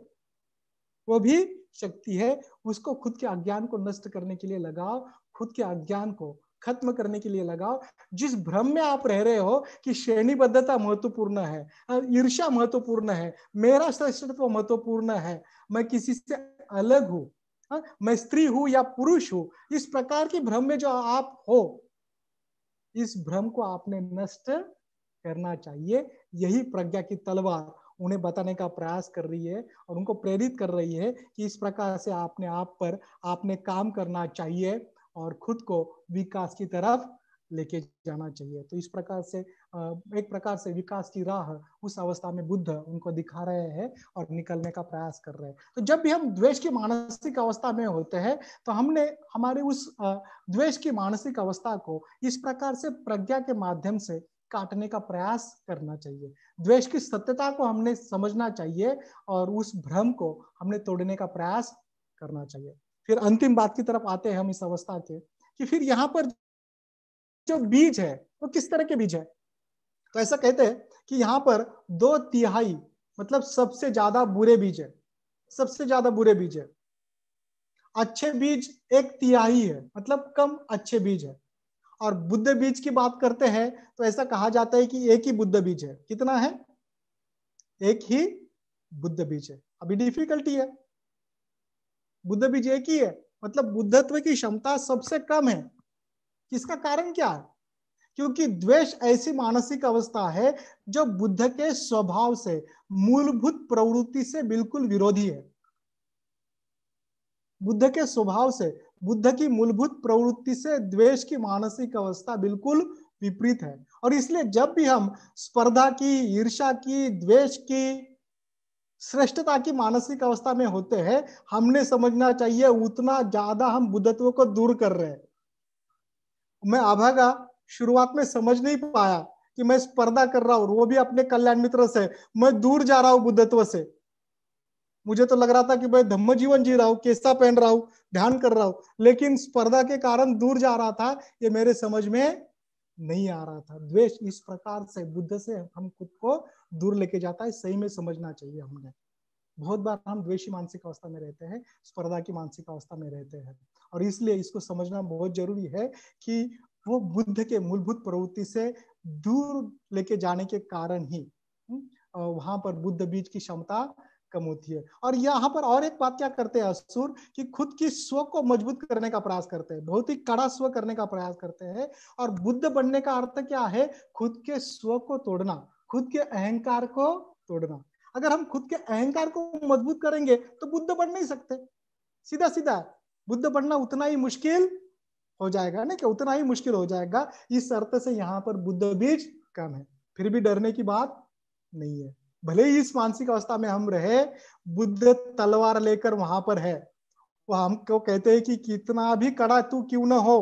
वो भी शक्ति है उसको खुद के अज्ञान को नष्ट करने के लिए लगाओ खुद के अज्ञान को खत्म करने के लिए लगाओ जिस भ्रम में आप रह रहे हो कि श्रेणीबद्धता महत्वपूर्ण है ईर्षा महत्वपूर्ण है मेरा श्रेष्ठत्व महत्वपूर्ण है मैं किसी से अलग हूँ मैं स्त्री हूं या पुरुष हूं इस प्रकार के भ्रम में जो आप हो इस भ्रम को आपने नष्ट करना चाहिए यही प्रज्ञा की तलवार उन्हें बताने का प्रयास कर रही है और उनको प्रेरित कर रही है कि इस प्रकार से आपने आप पर आपने काम करना चाहिए और खुद को विकास की तरफ लेके जाना चाहिए तो इस प्रकार से एक प्रकार से विकास की राह उस अवस्था में बुद्ध उनको दिखा रहे हैं और निकलने का प्रयास कर रहे हैं तो जब भी हम द्वेष की मानसिक अवस्था में होते हैं तो हमने हमारे उस द्वेष की मानसिक अवस्था को इस प्रकार से प्रज्ञा के माध्यम से काटने का प्रयास करना चाहिए द्वेष की सत्यता को हमने समझना चाहिए और उस भ्रम को हमने तोड़ने का प्रयास करना चाहिए फिर अंतिम बात की तरफ आते हैं हम इस अवस्था के कि फिर यहाँ पर जो बीज है वो तो किस तरह के बीज है तो ऐसा कहते हैं कि यहाँ पर दो तिहाई मतलब सबसे ज्यादा बुरे बीज है सबसे ज्यादा बुरे बीज है अच्छे बीज एक तिहाई है मतलब कम अच्छे बीज है और बुद्ध बीज की बात करते हैं तो ऐसा कहा जाता है कि एक ही बुद्ध बीज है कितना है एक ही बुद्ध बीज है अभी डिफिकल्टी है बुद्ध बीज एक ही है मतलब बुद्धत्व की क्षमता सबसे कम है इसका कारण क्या है क्योंकि द्वेष ऐसी मानसिक अवस्था है जो बुद्ध के स्वभाव से मूलभूत प्रवृत्ति से बिल्कुल विरोधी है बुद्ध के स्वभाव से बुद्ध की मूलभूत प्रवृत्ति से द्वेष की मानसिक अवस्था बिल्कुल विपरीत है और इसलिए जब भी हम स्पर्धा की ईर्षा की द्वेष की श्रेष्ठता की मानसिक अवस्था में होते हैं हमने समझना चाहिए उतना ज्यादा हम बुद्धत्व को दूर कर रहे हैं मैं अभागा शुरुआत में समझ नहीं पाया कि मैं स्पर्धा कर रहा हूं वो भी अपने कल्याण मित्र से मैं दूर जा रहा हूं बुद्धत्व से मुझे तो लग रहा था कि मैं धम्म जीवन जी रहा हूं केसा पहन रहा हूं ध्यान कर रहा हूं लेकिन स्पर्धा के कारण दूर जा रहा था ये मेरे समझ में नहीं आ रहा था द्वेष इस प्रकार से बुद्ध से हम खुद को दूर लेके जाता है सही में समझना चाहिए हमने बहुत बार हम द्वेषी मानसिक अवस्था में रहते हैं स्पर्धा की मानसिक अवस्था में रहते हैं और इसलिए इसको समझना बहुत जरूरी है कि वो बुद्ध के मूलभूत प्रवृत्ति से दूर लेके जाने के कारण ही हम्म, वहां पर बुद्ध बीज की क्षमता कम होती है और यहाँ पर और एक बात क्या करते हैं असुर कि खुद की स्व को मजबूत करने का प्रयास करते हैं बहुत ही कड़ा स्व करने का प्रयास करते हैं और बुद्ध बनने का अर्थ क्या है खुद के स्व को तोड़ना खुद के अहंकार को तोड़ना अगर हम खुद के अहंकार को मजबूत करेंगे तो बुद्ध बन नहीं सकते सीधा सीधा बुद्ध बनना उतना ही मुश्किल हो जाएगा ना कि उतना ही मुश्किल हो जाएगा इस शर्त से यहाँ पर बुद्ध बीज कम है फिर भी डरने की बात नहीं है भले ही इस मानसिक अवस्था में हम रहे बुद्ध तलवार लेकर वहां पर है वो हमको कहते हैं कि कितना भी कड़ा तू क्यों ना हो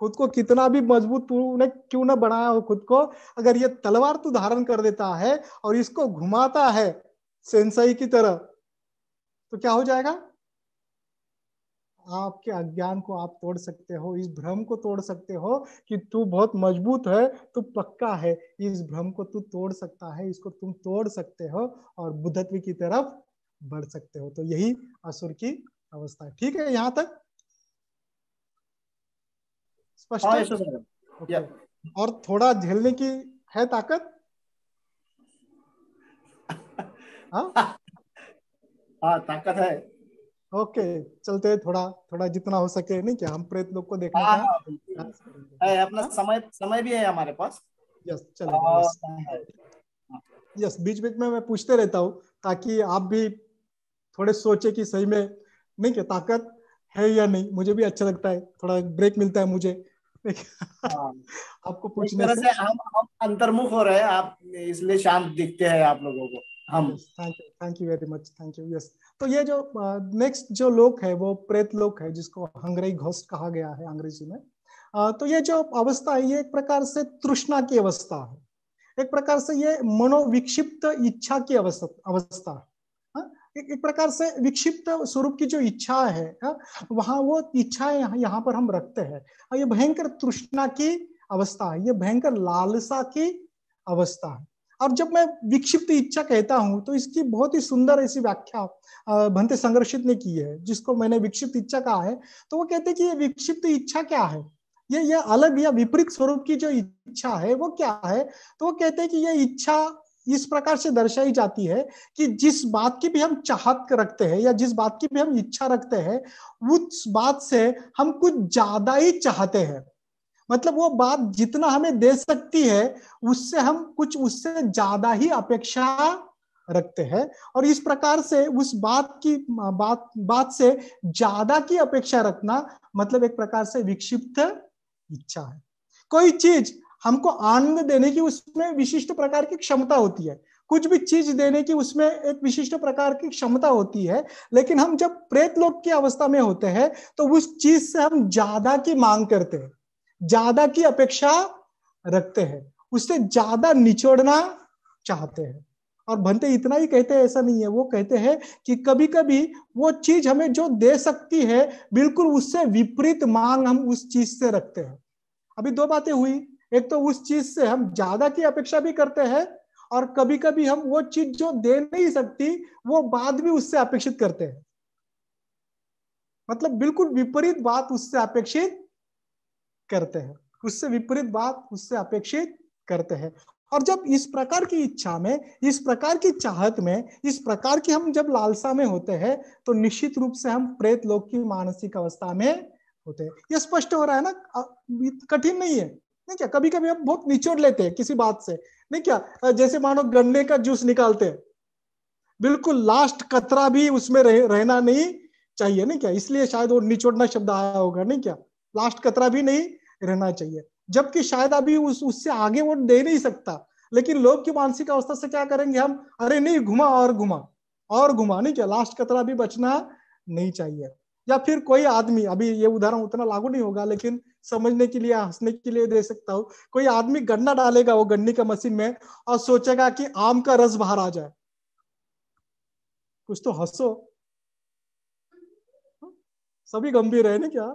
खुद को कितना भी मजबूत ने क्यों ना बनाया हो खुद को अगर ये तलवार तू धारण कर देता है और इसको घुमाता है सेंसई की तरह तो क्या हो जाएगा आपके अज्ञान को आप तोड़ सकते हो इस भ्रम को तोड़ सकते हो कि तू बहुत मजबूत है तू पक्का है इस भ्रम को तू तोड़ सकता है इसको तुम तोड़ सकते हो और बुद्धत्व की तरफ बढ़ सकते हो तो यही असुर की अवस्था है ठीक है यहाँ तक स्पष्ट है हाँ, और थोड़ा झेलने की है ताकत [laughs] हाँ? हाँ ताकत है ओके okay, चलते हैं थोड़ा थोड़ा जितना हो सके नहीं क्या हम प्रेत लोग को देखना आ, हाँ, है अपना समय समय भी है हमारे पास यस चलो यस बीच बीच में मैं पूछते रहता हूँ ताकि आप भी थोड़े सोचे कि सही में नहीं क्या ताकत है या नहीं मुझे भी अच्छा लगता है थोड़ा ब्रेक मिलता है मुझे हाँ। आपको पूछने से हम हम अंतर्मुख हो रहे हैं आप इसलिए शांत दिखते हैं आप लोगों को हम thank you thank you very much thank you yes तो ये जो नेक्स्ट uh, जो लोक है वो प्रेत लोक है जिसको हंगरी घोस्ट कहा गया है अंग्रेजी में uh, तो ये जो अवस्था है ये एक प्रकार से तृष्णा की अवस्था है एक प्रकार से ये मनोविक्षिप्त इच्छा की अवस्था अवस्था है एक, एक प्रकार से विक्षिप्त स्वरूप की जो इच्छा है हाँ, वहां वो इच्छा यहाँ पर हम रखते हैं और ये भयंकर तृष्णा की अवस्था है ये भयंकर लालसा की अवस्था है और जब मैं विक्षिप्त इच्छा कहता हूं तो इसकी बहुत ही सुंदर ऐसी व्याख्या भंते संघर्षित ने की है जिसको मैंने विक्षिप्त इच्छा कहा है तो वो कहते हैं कि ये विक्षिप्त इच्छा क्या है ये ये अलग या विपरीत स्वरूप की जो इच्छा है वो क्या है तो वो कहते हैं कि ये इच्छा इस प्रकार से दर्शाई जाती है कि जिस बात की भी हम चाहत रखते हैं या जिस बात की भी हम इच्छा रखते हैं उस बात से हम कुछ ज्यादा ही चाहते हैं मतलब वो बात जितना हमें दे सकती है उससे हम कुछ उससे ज्यादा ही अपेक्षा रखते हैं और इस प्रकार से उस बात की बात बात से ज्यादा की अपेक्षा रखना मतलब एक प्रकार से विक्षिप्त इच्छा है कोई चीज हमको आनंद देने की उसमें विशिष्ट प्रकार की क्षमता होती है कुछ भी चीज देने की उसमें एक विशिष्ट प्रकार की क्षमता होती है लेकिन हम जब प्रेत लोग की अवस्था में होते हैं तो उस चीज से हम ज्यादा की मांग करते हैं ज्यादा की अपेक्षा रखते हैं उससे ज्यादा निचोड़ना चाहते हैं और भंते इतना ही कहते हैं ऐसा नहीं है वो कहते हैं कि कभी कभी वो चीज हमें जो दे सकती है बिल्कुल उससे विपरीत मांग हम उस चीज से रखते हैं अभी दो बातें हुई एक तो उस चीज से हम ज्यादा की अपेक्षा भी करते हैं और कभी कभी हम वो चीज जो दे नहीं सकती वो बाद भी उससे अपेक्षित करते हैं मतलब बिल्कुल विपरीत बात उससे अपेक्षित करते हैं उससे विपरीत बात उससे अपेक्षित करते हैं और जब इस प्रकार की इच्छा में इस प्रकार की चाहत में इस प्रकार की हम जब लालसा में होते हैं तो निश्चित रूप से हम प्रेत लोग की मानसिक अवस्था में होते हैं यह स्पष्ट हो रहा है ना कठिन नहीं है नहीं क्या कभी कभी हम बहुत निचोड़ लेते हैं किसी बात से नहीं क्या जैसे मानो गन्ने का जूस निकालते हैं बिल्कुल लास्ट कतरा भी उसमें रह, रहना नहीं चाहिए नहीं क्या इसलिए शायद वो निचोड़ना शब्द आया होगा नहीं क्या लास्ट कतरा भी नहीं रहना चाहिए जबकि शायद अभी उस उससे आगे वो दे नहीं सकता लेकिन लोग की मानसिक अवस्था से क्या करेंगे हम अरे नहीं घुमा और घुमा और घुमा नहीं क्या लास्ट कतरा भी बचना नहीं चाहिए या फिर कोई आदमी अभी ये उदाहरण उतना लागू नहीं होगा लेकिन समझने के लिए हंसने के लिए दे सकता हूँ कोई आदमी गन्ना डालेगा वो गन्ने का मशीन में और सोचेगा कि आम का रस बाहर आ जाए कुछ तो हंसो सभी गंभीर है ना क्या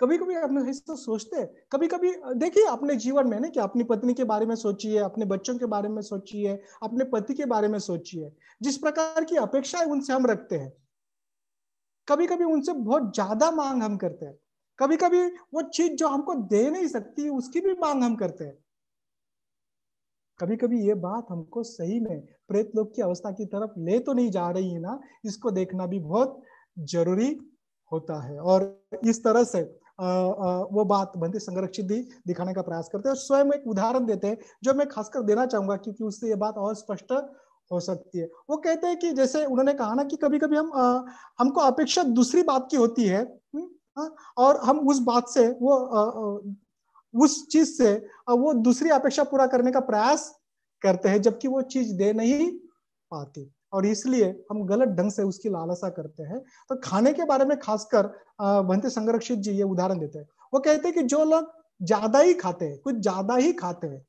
कभी कभी अपने तो सोचते हैं कभी कभी देखिए अपने जीवन में ना कि अपनी पत्नी के बारे में सोचिए अपने बच्चों के बारे में सोचिए अपने पति के बारे में सोचिए जिस प्रकार की अपेक्षाएं उनसे हम रखते हैं कभी कभी उनसे बहुत ज्यादा मांग हम करते हैं कभी कभी वो चीज जो हमको दे नहीं सकती उसकी भी मांग हम करते हैं कभी कभी ये बात हमको सही में प्रेत लोग की अवस्था की तरफ ले तो नहीं जा रही है ना इसको देखना भी बहुत जरूरी होता है और इस तरह से आ, आ, वो बात बनती संरक्षित दी दिखाने का प्रयास करते हैं और स्वयं एक उदाहरण देते हैं जो मैं खासकर देना चाहूंगा क्योंकि उससे ये बात और स्पष्ट हो सकती है वो कहते हैं कि जैसे उन्होंने कहा ना कि कभी कभी हम आ, हमको अपेक्षा दूसरी बात की होती है आ, हम्म, हाँ, और हम उस बात से वो आ, उस चीज से वो दूसरी अपेक्षा पूरा करने का प्रयास करते हैं जबकि वो चीज दे नहीं पाती और इसलिए हम गलत ढंग से उसकी लालसा करते हैं तो खाने के बारे में खासकर भंते संरक्षित जी ये उदाहरण देते हैं वो कहते हैं कि जो लोग ज्यादा ही खाते हैं कुछ ज्यादा ही खाते हैं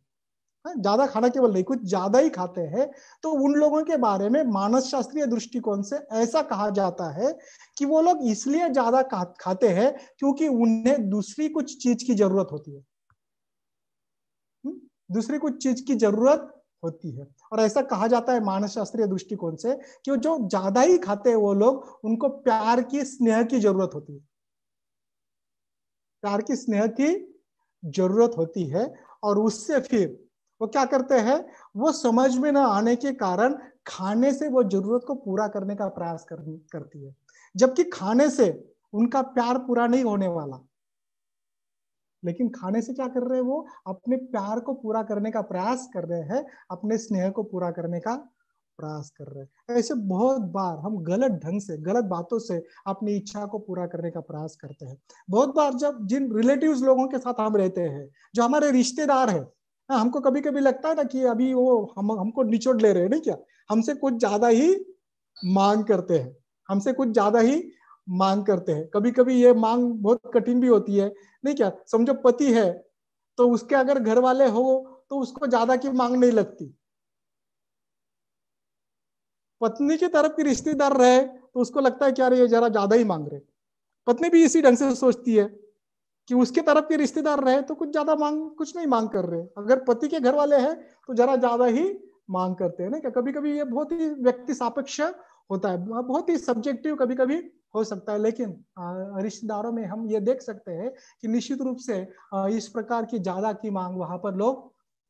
हाँ, ज्यादा खाना केवल नहीं कुछ ज्यादा ही खाते हैं तो उन लोगों के बारे में मानस शास्त्रीय दृष्टिकोण से ऐसा कहा जाता है कि वो लोग इसलिए ज्यादा खाते हैं क्योंकि उन्हें दूसरी कुछ चीज की जरूरत होती है हम्म, दूसरी कुछ चीज की जरूरत होती है और ऐसा कहा जाता है मानस शास्त्रीय दृष्टिकोण से कि जो ज्यादा ही खाते हैं वो लोग उनको प्यार की स्नेह की जरूरत होती है प्यार की स्नेह की जरूरत होती है और उससे फिर वो क्या करते हैं वो समझ में ना आने के कारण खाने से वो जरूरत को पूरा करने का प्रयास कर, करती है जबकि खाने से उनका प्यार पूरा नहीं होने वाला लेकिन खाने से क्या कर रहे हैं वो अपने प्यार को पूरा करने का प्रयास कर रहे हैं अपने स्नेह को पूरा करने का प्रयास कर रहे हैं ऐसे बहुत बार हम गलत ढंग से गलत बातों से अपनी इच्छा को पूरा करने का प्रयास करते हैं बहुत बार जब जिन रिलेटिव्स लोगों के साथ हम रहते हैं जो हमारे रिश्तेदार हैं ना हाँ, हमको कभी कभी लगता है ना कि अभी वो हम हमको निचोड़ ले रहे हैं नहीं क्या हमसे कुछ ज्यादा ही मांग करते हैं हमसे कुछ ज्यादा ही मांग करते हैं कभी कभी ये मांग बहुत कठिन भी होती है नहीं क्या समझो पति है तो उसके अगर घर वाले हो तो उसको ज्यादा की मांग नहीं लगती पत्नी की तरफ की रिश्तेदार रहे तो उसको लगता है क्या ये जरा ज्यादा ही मांग रहे पत्नी भी इसी ढंग से सोचती है कि उसके तरफ के रिश्तेदार रहे तो कुछ ज्यादा मांग कुछ नहीं मांग कर रहे अगर पति के घर वाले हैं तो जरा ज्यादा ही मांग करते हैं ना क्या कभी कभी ये बहुत ही व्यक्ति सापेक्ष होता है बहुत ही सब्जेक्टिव कभी कभी हो सकता है लेकिन रिश्तेदारों में हम ये देख सकते हैं कि निश्चित रूप से इस प्रकार की ज्यादा की मांग वहां पर लोग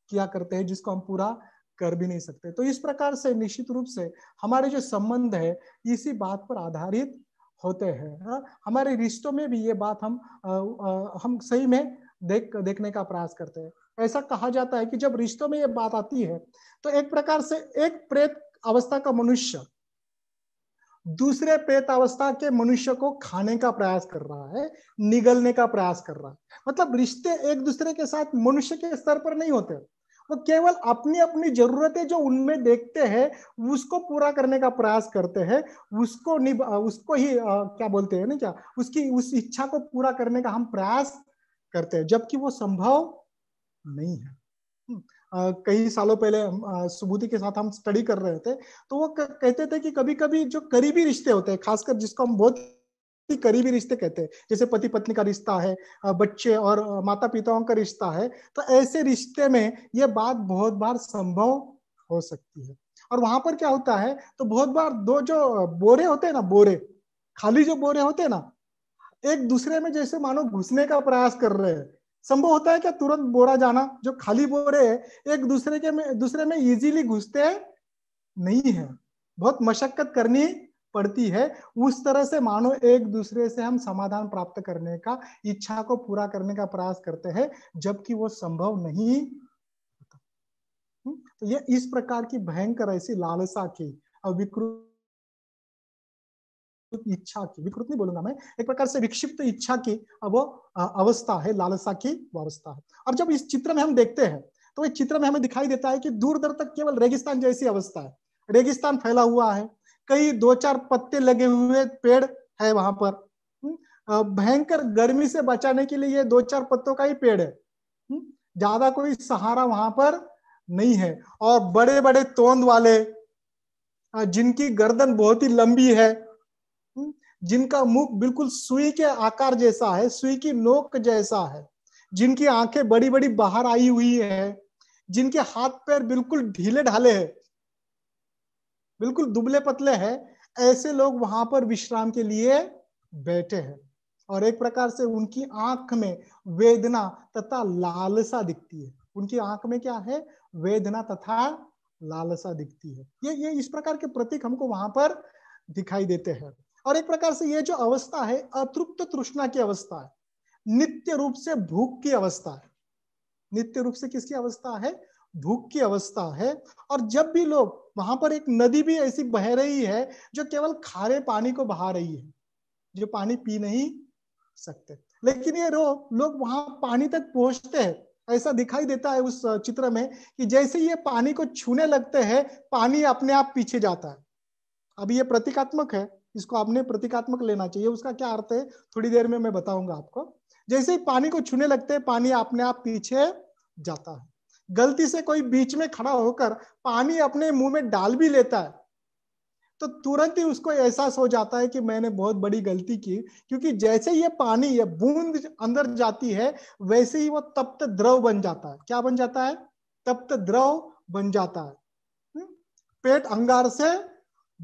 किया करते हैं जिसको हम पूरा कर भी नहीं सकते तो इस प्रकार से निश्चित रूप से हमारे जो संबंध है इसी बात पर आधारित होते हैं हाँ? हमारे रिश्तों में भी ये बात हम आ, आ, हम सही में देख देखने का प्रयास करते हैं ऐसा कहा जाता है कि जब रिश्तों में ये बात आती है तो एक प्रकार से एक प्रेत अवस्था का मनुष्य दूसरे प्रेत अवस्था के मनुष्य को खाने का प्रयास कर रहा है निगलने का प्रयास कर रहा है मतलब रिश्ते एक दूसरे के साथ मनुष्य के स्तर पर नहीं होते वो तो केवल अपनी अपनी जरूरतें जो उनमें देखते हैं उसको पूरा करने का प्रयास करते हैं उसको उसको ही आ, क्या बोलते हैं ना क्या उसकी उस इच्छा को पूरा करने का हम प्रयास करते हैं जबकि वो संभव नहीं है हम्म, कई सालों पहले सुबूति के साथ हम स्टडी कर रहे थे तो वो कहते थे कि कभी कभी जो करीबी रिश्ते होते हैं खासकर जिसको हम बहुत करीबी रिश्ते कहते हैं जैसे पति पत्नी का रिश्ता है बच्चे और माता पिताओं का रिश्ता है तो ऐसे रिश्ते में ये बात बहुत बार संभव हो सकती है और वहां पर क्या होता है तो बहुत बार दो जो बोरे होते हैं ना बोरे खाली जो बोरे होते हैं ना एक दूसरे में जैसे मानो घुसने का प्रयास कर रहे हैं संभव होता है क्या तुरंत बोरा जाना जो खाली बोरे है एक दूसरे के में दूसरे में इजीली घुसते नहीं है बहुत मशक्कत करनी पड़ती है उस तरह से मानो एक दूसरे से हम समाधान प्राप्त करने का इच्छा को पूरा करने का प्रयास करते हैं जबकि वो संभव नहीं हम्म, तो ये इस प्रकार की भयंकर ऐसी लालसा की और विकृत इच्छा की विकृत नहीं बोलूंगा मैं एक प्रकार से विक्षिप्त तो इच्छा की वो अवस्था है लालसा की अवस्था है और जब इस चित्र में हम देखते हैं तो इस चित्र में हमें दिखाई देता है कि दूर दर तक केवल रेगिस्तान जैसी अवस्था है रेगिस्तान फैला हुआ है कई दो चार पत्ते लगे हुए पेड़ है वहां पर हम्म, भयंकर गर्मी से बचाने के लिए ये दो चार पत्तों का ही पेड़ है हम्म, ज्यादा कोई सहारा वहां पर नहीं है और बड़े बड़े तोंद वाले जिनकी गर्दन बहुत ही लंबी है हम्म, जिनका मुख बिल्कुल सुई के आकार जैसा है सुई की नोक जैसा है जिनकी आंखें बड़ी बड़ी बाहर आई हुई है जिनके हाथ पैर बिल्कुल ढीले ढाले हैं बिल्कुल दुबले पतले हैं ऐसे लोग वहां पर विश्राम के लिए बैठे हैं और एक प्रकार से उनकी आंख में वेदना तथा लालसा दिखती है उनकी आंख में क्या है वेदना तथा लालसा दिखती है ये ये इस प्रकार के प्रतीक हमको वहां पर दिखाई देते हैं और एक प्रकार से ये जो अवस्था है अतृप्त तृष्णा की अवस्था है नित्य रूप से भूख की अवस्था है नित्य रूप से किसकी अवस्था है भूख की अवस्था है और जब भी लोग वहां पर एक नदी भी ऐसी बह रही है जो केवल खारे पानी को बहा रही है जो पानी पी नहीं सकते लेकिन ये रो लोग वहां पानी तक पहुंचते हैं ऐसा दिखाई देता है उस चित्र में कि जैसे ये पानी को छूने लगते हैं पानी अपने आप पीछे जाता है अब ये प्रतीकात्मक है इसको आपने प्रतीकात्मक लेना चाहिए उसका क्या अर्थ है थोड़ी देर में मैं बताऊंगा आपको जैसे ही पानी को छूने लगते हैं पानी अपने आप पीछे जाता है गलती से कोई बीच में खड़ा होकर पानी अपने मुंह में डाल भी लेता है तो तुरंत ही उसको एहसास हो जाता है कि मैंने बहुत बड़ी गलती की क्योंकि जैसे ये पानी ये बूंद अंदर जाती है वैसे ही वो तप्त द्रव बन जाता है क्या बन जाता है तप्त द्रव बन जाता है हम्म? पेट अंगार से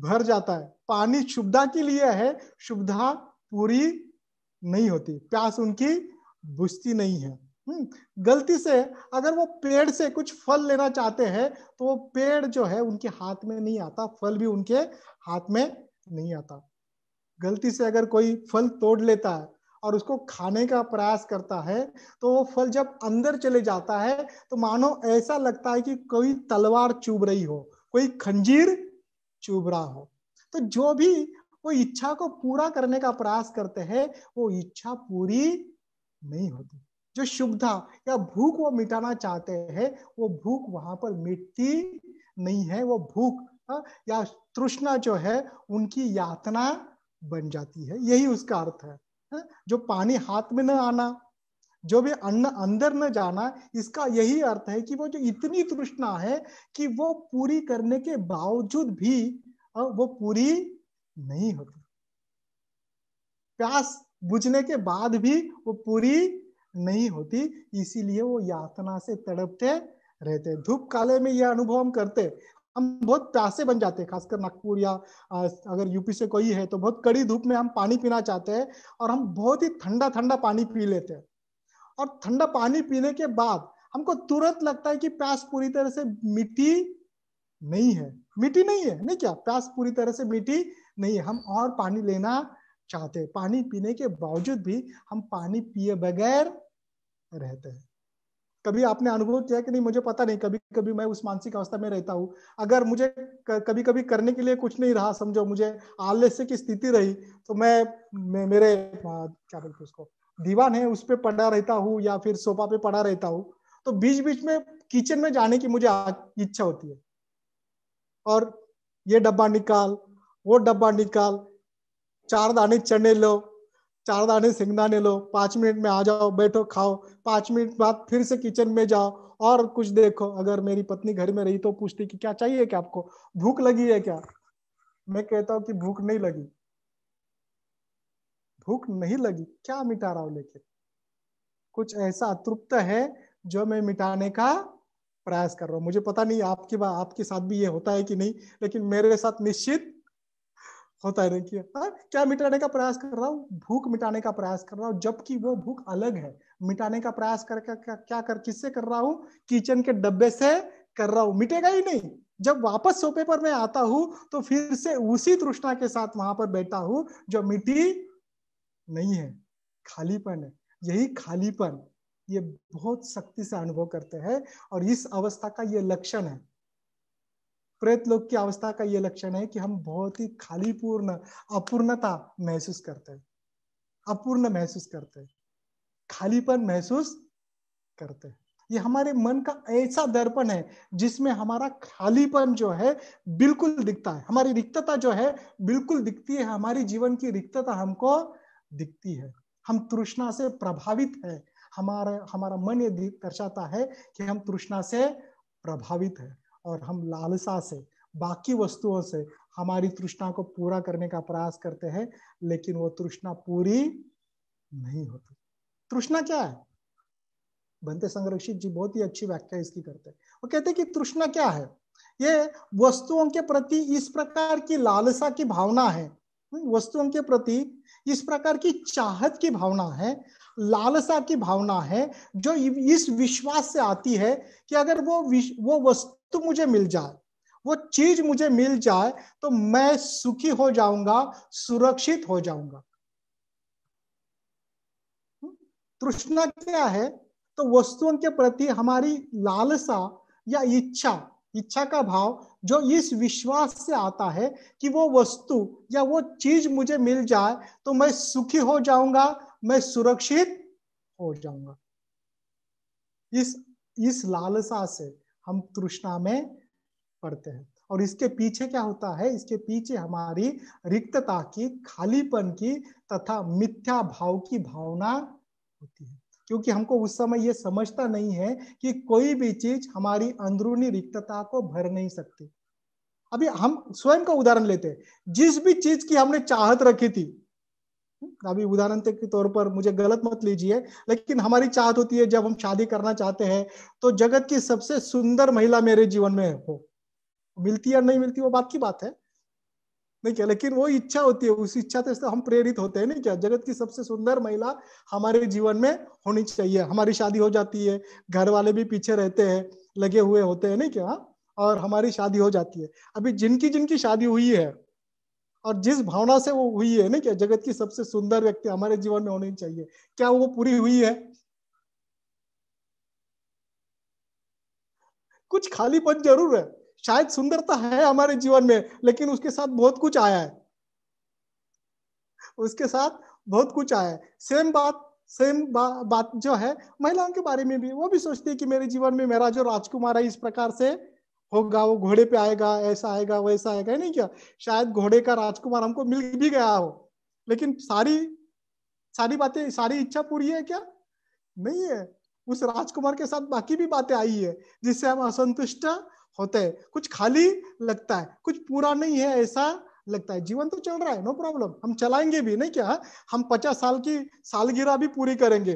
भर जाता है पानी शुभा के लिए है शुभा पूरी नहीं होती प्यास उनकी बुझती नहीं है हम्म, गलती से अगर वो पेड़ से कुछ फल लेना चाहते हैं तो वो पेड़ जो है उनके हाथ में नहीं आता फल भी उनके हाथ में नहीं आता गलती से अगर कोई फल तोड़ लेता है और उसको खाने का प्रयास करता है तो वो फल जब अंदर चले जाता है तो मानो ऐसा लगता है कि कोई तलवार चुभ रही हो कोई खंजीर चुभ रहा हो तो जो भी वो इच्छा को पूरा करने का प्रयास करते हैं वो इच्छा पूरी नहीं होती जो शुभधा या भूख वो मिटाना चाहते हैं वो भूख वहां पर मिटती नहीं है वो भूख हाँ, या तृष्णा जो है उनकी यातना बन जाती है यही उसका अर्थ है हाँ, जो पानी हाथ में न आना जो भी अन्न अंदर न जाना इसका यही अर्थ है कि वो जो इतनी तृष्णा है कि वो पूरी करने के बावजूद भी हाँ, वो पूरी नहीं होती प्यास बुझने के बाद भी वो पूरी नहीं होती इसीलिए वो यातना से तड़पते रहते धूप काले में यह अनुभव हम करते हम बहुत प्यासे बन जाते हैं खासकर नागपुर या अगर यूपी से कोई है तो बहुत कड़ी धूप में हम पानी पीना चाहते हैं और हम बहुत ही ठंडा ठंडा पानी पी लेते हैं और ठंडा पानी पीने के बाद हमको तुरंत लगता है कि प्यास पूरी तरह से मिट्टी नहीं है मिट्टी नहीं है नहीं क्या प्यास पूरी तरह से मिट्टी नहीं है हम और पानी लेना चाहते पानी पीने के बावजूद भी हम पानी पिए बगैर रहते हैं कभी आपने अनुभव किया कि नहीं मुझे पता नहीं कभी कभी मैं उस मानसिक अवस्था में रहता हूं अगर मुझे कभी कभी करने के लिए कुछ नहीं रहा समझो मुझे आलस्य की स्थिति रही तो मैं, मैं मेरे क्या बोलते उसको दीवान है उस पर पड़ा रहता हूँ या फिर सोफा पे पड़ा रहता हूँ तो बीच बीच में किचन में जाने की मुझे इच्छा होती है और ये डब्बा निकाल वो डब्बा निकाल चार दाने चने लो चार दाने सिंगदाने लो पांच मिनट में आ जाओ बैठो खाओ पांच मिनट बाद फिर से किचन में जाओ और कुछ देखो अगर मेरी पत्नी घर में रही तो पूछती कि क्या चाहिए क्या आपको भूख लगी है क्या मैं कहता हूँ कि भूख नहीं लगी भूख नहीं लगी क्या मिटा रहा हूं लेके कुछ ऐसा अतृप्त है जो मैं मिटाने का प्रयास कर रहा हूं मुझे पता नहीं आपकी आपके साथ भी ये होता है कि नहीं लेकिन मेरे साथ निश्चित होता है देखिए हाँ क्या मिटाने का प्रयास कर रहा हूँ भूख मिटाने का प्रयास कर रहा हूँ जबकि वो भूख अलग है मिटाने का प्रयास कर क्या, कर किससे कर रहा हूँ किचन के डब्बे से कर रहा हूँ मिटेगा ही नहीं जब वापस सोफे पर मैं आता हूं तो फिर से उसी तृष्णा के साथ वहां पर बैठा हूं जो मिट्टी नहीं है खालीपन है यही खालीपन ये बहुत सख्ती से अनुभव करते हैं और इस अवस्था का ये लक्षण है प्रेत लोग की अवस्था का ये लक्षण है कि हम बहुत ही खाली पूर्ण अपूर्णता महसूस करते हैं अपूर्ण महसूस करते हैं खालीपन महसूस करते हैं ये हमारे मन का ऐसा दर्पण है जिसमें हमारा खालीपन जो है बिल्कुल दिखता है हमारी रिक्तता जो है बिल्कुल दिखती है हमारी जीवन की रिक्तता हमको दिखती है हम तृष्णा से प्रभावित है हमारा हमारा मन ये दर्शाता है कि हम तृष्णा से प्रभावित है और हम लालसा से बाकी वस्तुओं से हमारी तृष्णा को पूरा करने का प्रयास करते हैं लेकिन वो तृष्णा पूरी नहीं होती तृष्णा क्या है बनते संरक्षित जी बहुत ही अच्छी व्याख्या इसकी करते हैं वो कहते हैं कि तृष्णा क्या है ये वस्तुओं के प्रति इस प्रकार की लालसा की भावना है हम्म, वस्तुओं के प्रति इस प्रकार की चाहत की भावना है लालसा की भावना है जो इस विश्वास से आती है कि अगर वो वो वस्तु तो मुझे मिल जाए वो चीज मुझे मिल जाए तो मैं सुखी हो जाऊंगा सुरक्षित हो जाऊंगा हम्म, तृष्णा क्या है तो वस्तुओं के प्रति हमारी लालसा या इच्छा इच्छा का भाव जो इस विश्वास से आता है कि वो वस्तु या वो चीज मुझे मिल जाए तो मैं सुखी हो जाऊंगा मैं सुरक्षित हो जाऊंगा इस इस लालसा से हम तृष्णा में पड़ते हैं और इसके पीछे क्या होता है इसके पीछे हमारी रिक्तता की खालीपन की तथा मिथ्या भाव की भावना होती है क्योंकि हमको उस समय ये समझता नहीं है कि कोई भी चीज हमारी अंदरूनी रिक्तता को भर नहीं सकती अभी हम स्वयं का उदाहरण लेते हैं जिस भी चीज की हमने चाहत रखी थी अभी उदाहरण के तौर पर मुझे गलत मत लीजिए लेकिन हमारी चाहत होती है जब हम शादी करना चाहते हैं तो जगत की सबसे सुंदर महिला मेरे जीवन में हो मिलती या नहीं मिलती वो बात की बात है नहीं क्या लेकिन वो इच्छा होती है उस इच्छा से हम प्रेरित होते हैं नहीं क्या जगत की सबसे सुंदर महिला हमारे जीवन में होनी चाहिए हमारी शादी हो जाती है घर वाले भी पीछे रहते हैं लगे हुए होते हैं नहीं क्या हाँ? और हमारी शादी हो जाती है अभी जिनकी जिनकी शादी हुई है और जिस भावना से वो हुई है ना क्या जगत की सबसे सुंदर व्यक्ति हमारे जीवन में होनी चाहिए क्या वो पूरी हुई है कुछ खालीपन जरूर है शायद सुंदरता है हमारे जीवन में लेकिन उसके साथ बहुत कुछ आया है उसके साथ बहुत कुछ आया है सेम बात सेम बा, बात जो है महिलाओं के बारे में भी वो भी सोचती है कि मेरे जीवन में मेरा जो राजकुमार है इस प्रकार से होगा वो घोड़े पे आएगा ऐसा आएगा वैसा आएगा नहीं क्या शायद घोड़े का राजकुमार हमको मिल भी गया हो लेकिन सारी सारी बातें सारी इच्छा पूरी है क्या नहीं है उस राजकुमार के साथ बाकी भी बातें आई है जिससे हम असंतुष्ट होते हैं कुछ खाली लगता है कुछ पूरा नहीं है ऐसा लगता है जीवन तो चल रहा है नो प्रॉब्लम हम चलाएंगे भी नहीं क्या हम पचास साल की सालगिरह भी पूरी करेंगे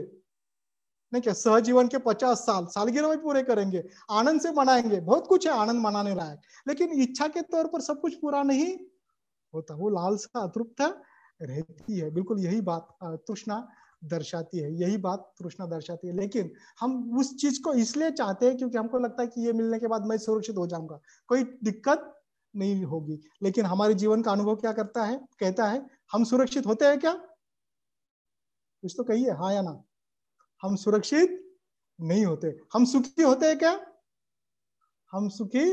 नहीं क्या सहजीवन के पचास साल सालगिरह में पूरे करेंगे आनंद से मनाएंगे बहुत कुछ है आनंद मनाने लायक लेकिन इच्छा के तौर पर सब कुछ पूरा नहीं होता वो लालसा अतृप्त रहती है बिल्कुल यही बात तृष्णा दर्शाती है यही बात तृष्णा दर्शाती है लेकिन हम उस चीज को इसलिए चाहते हैं क्योंकि हमको लगता है कि ये मिलने के बाद मैं सुरक्षित हो जाऊंगा कोई दिक्कत नहीं होगी लेकिन हमारे जीवन का अनुभव क्या करता है कहता है हम सुरक्षित होते हैं क्या कुछ तो कहिए हाँ या ना हम सुरक्षित नहीं होते हम सुखी होते हैं क्या हम सुखी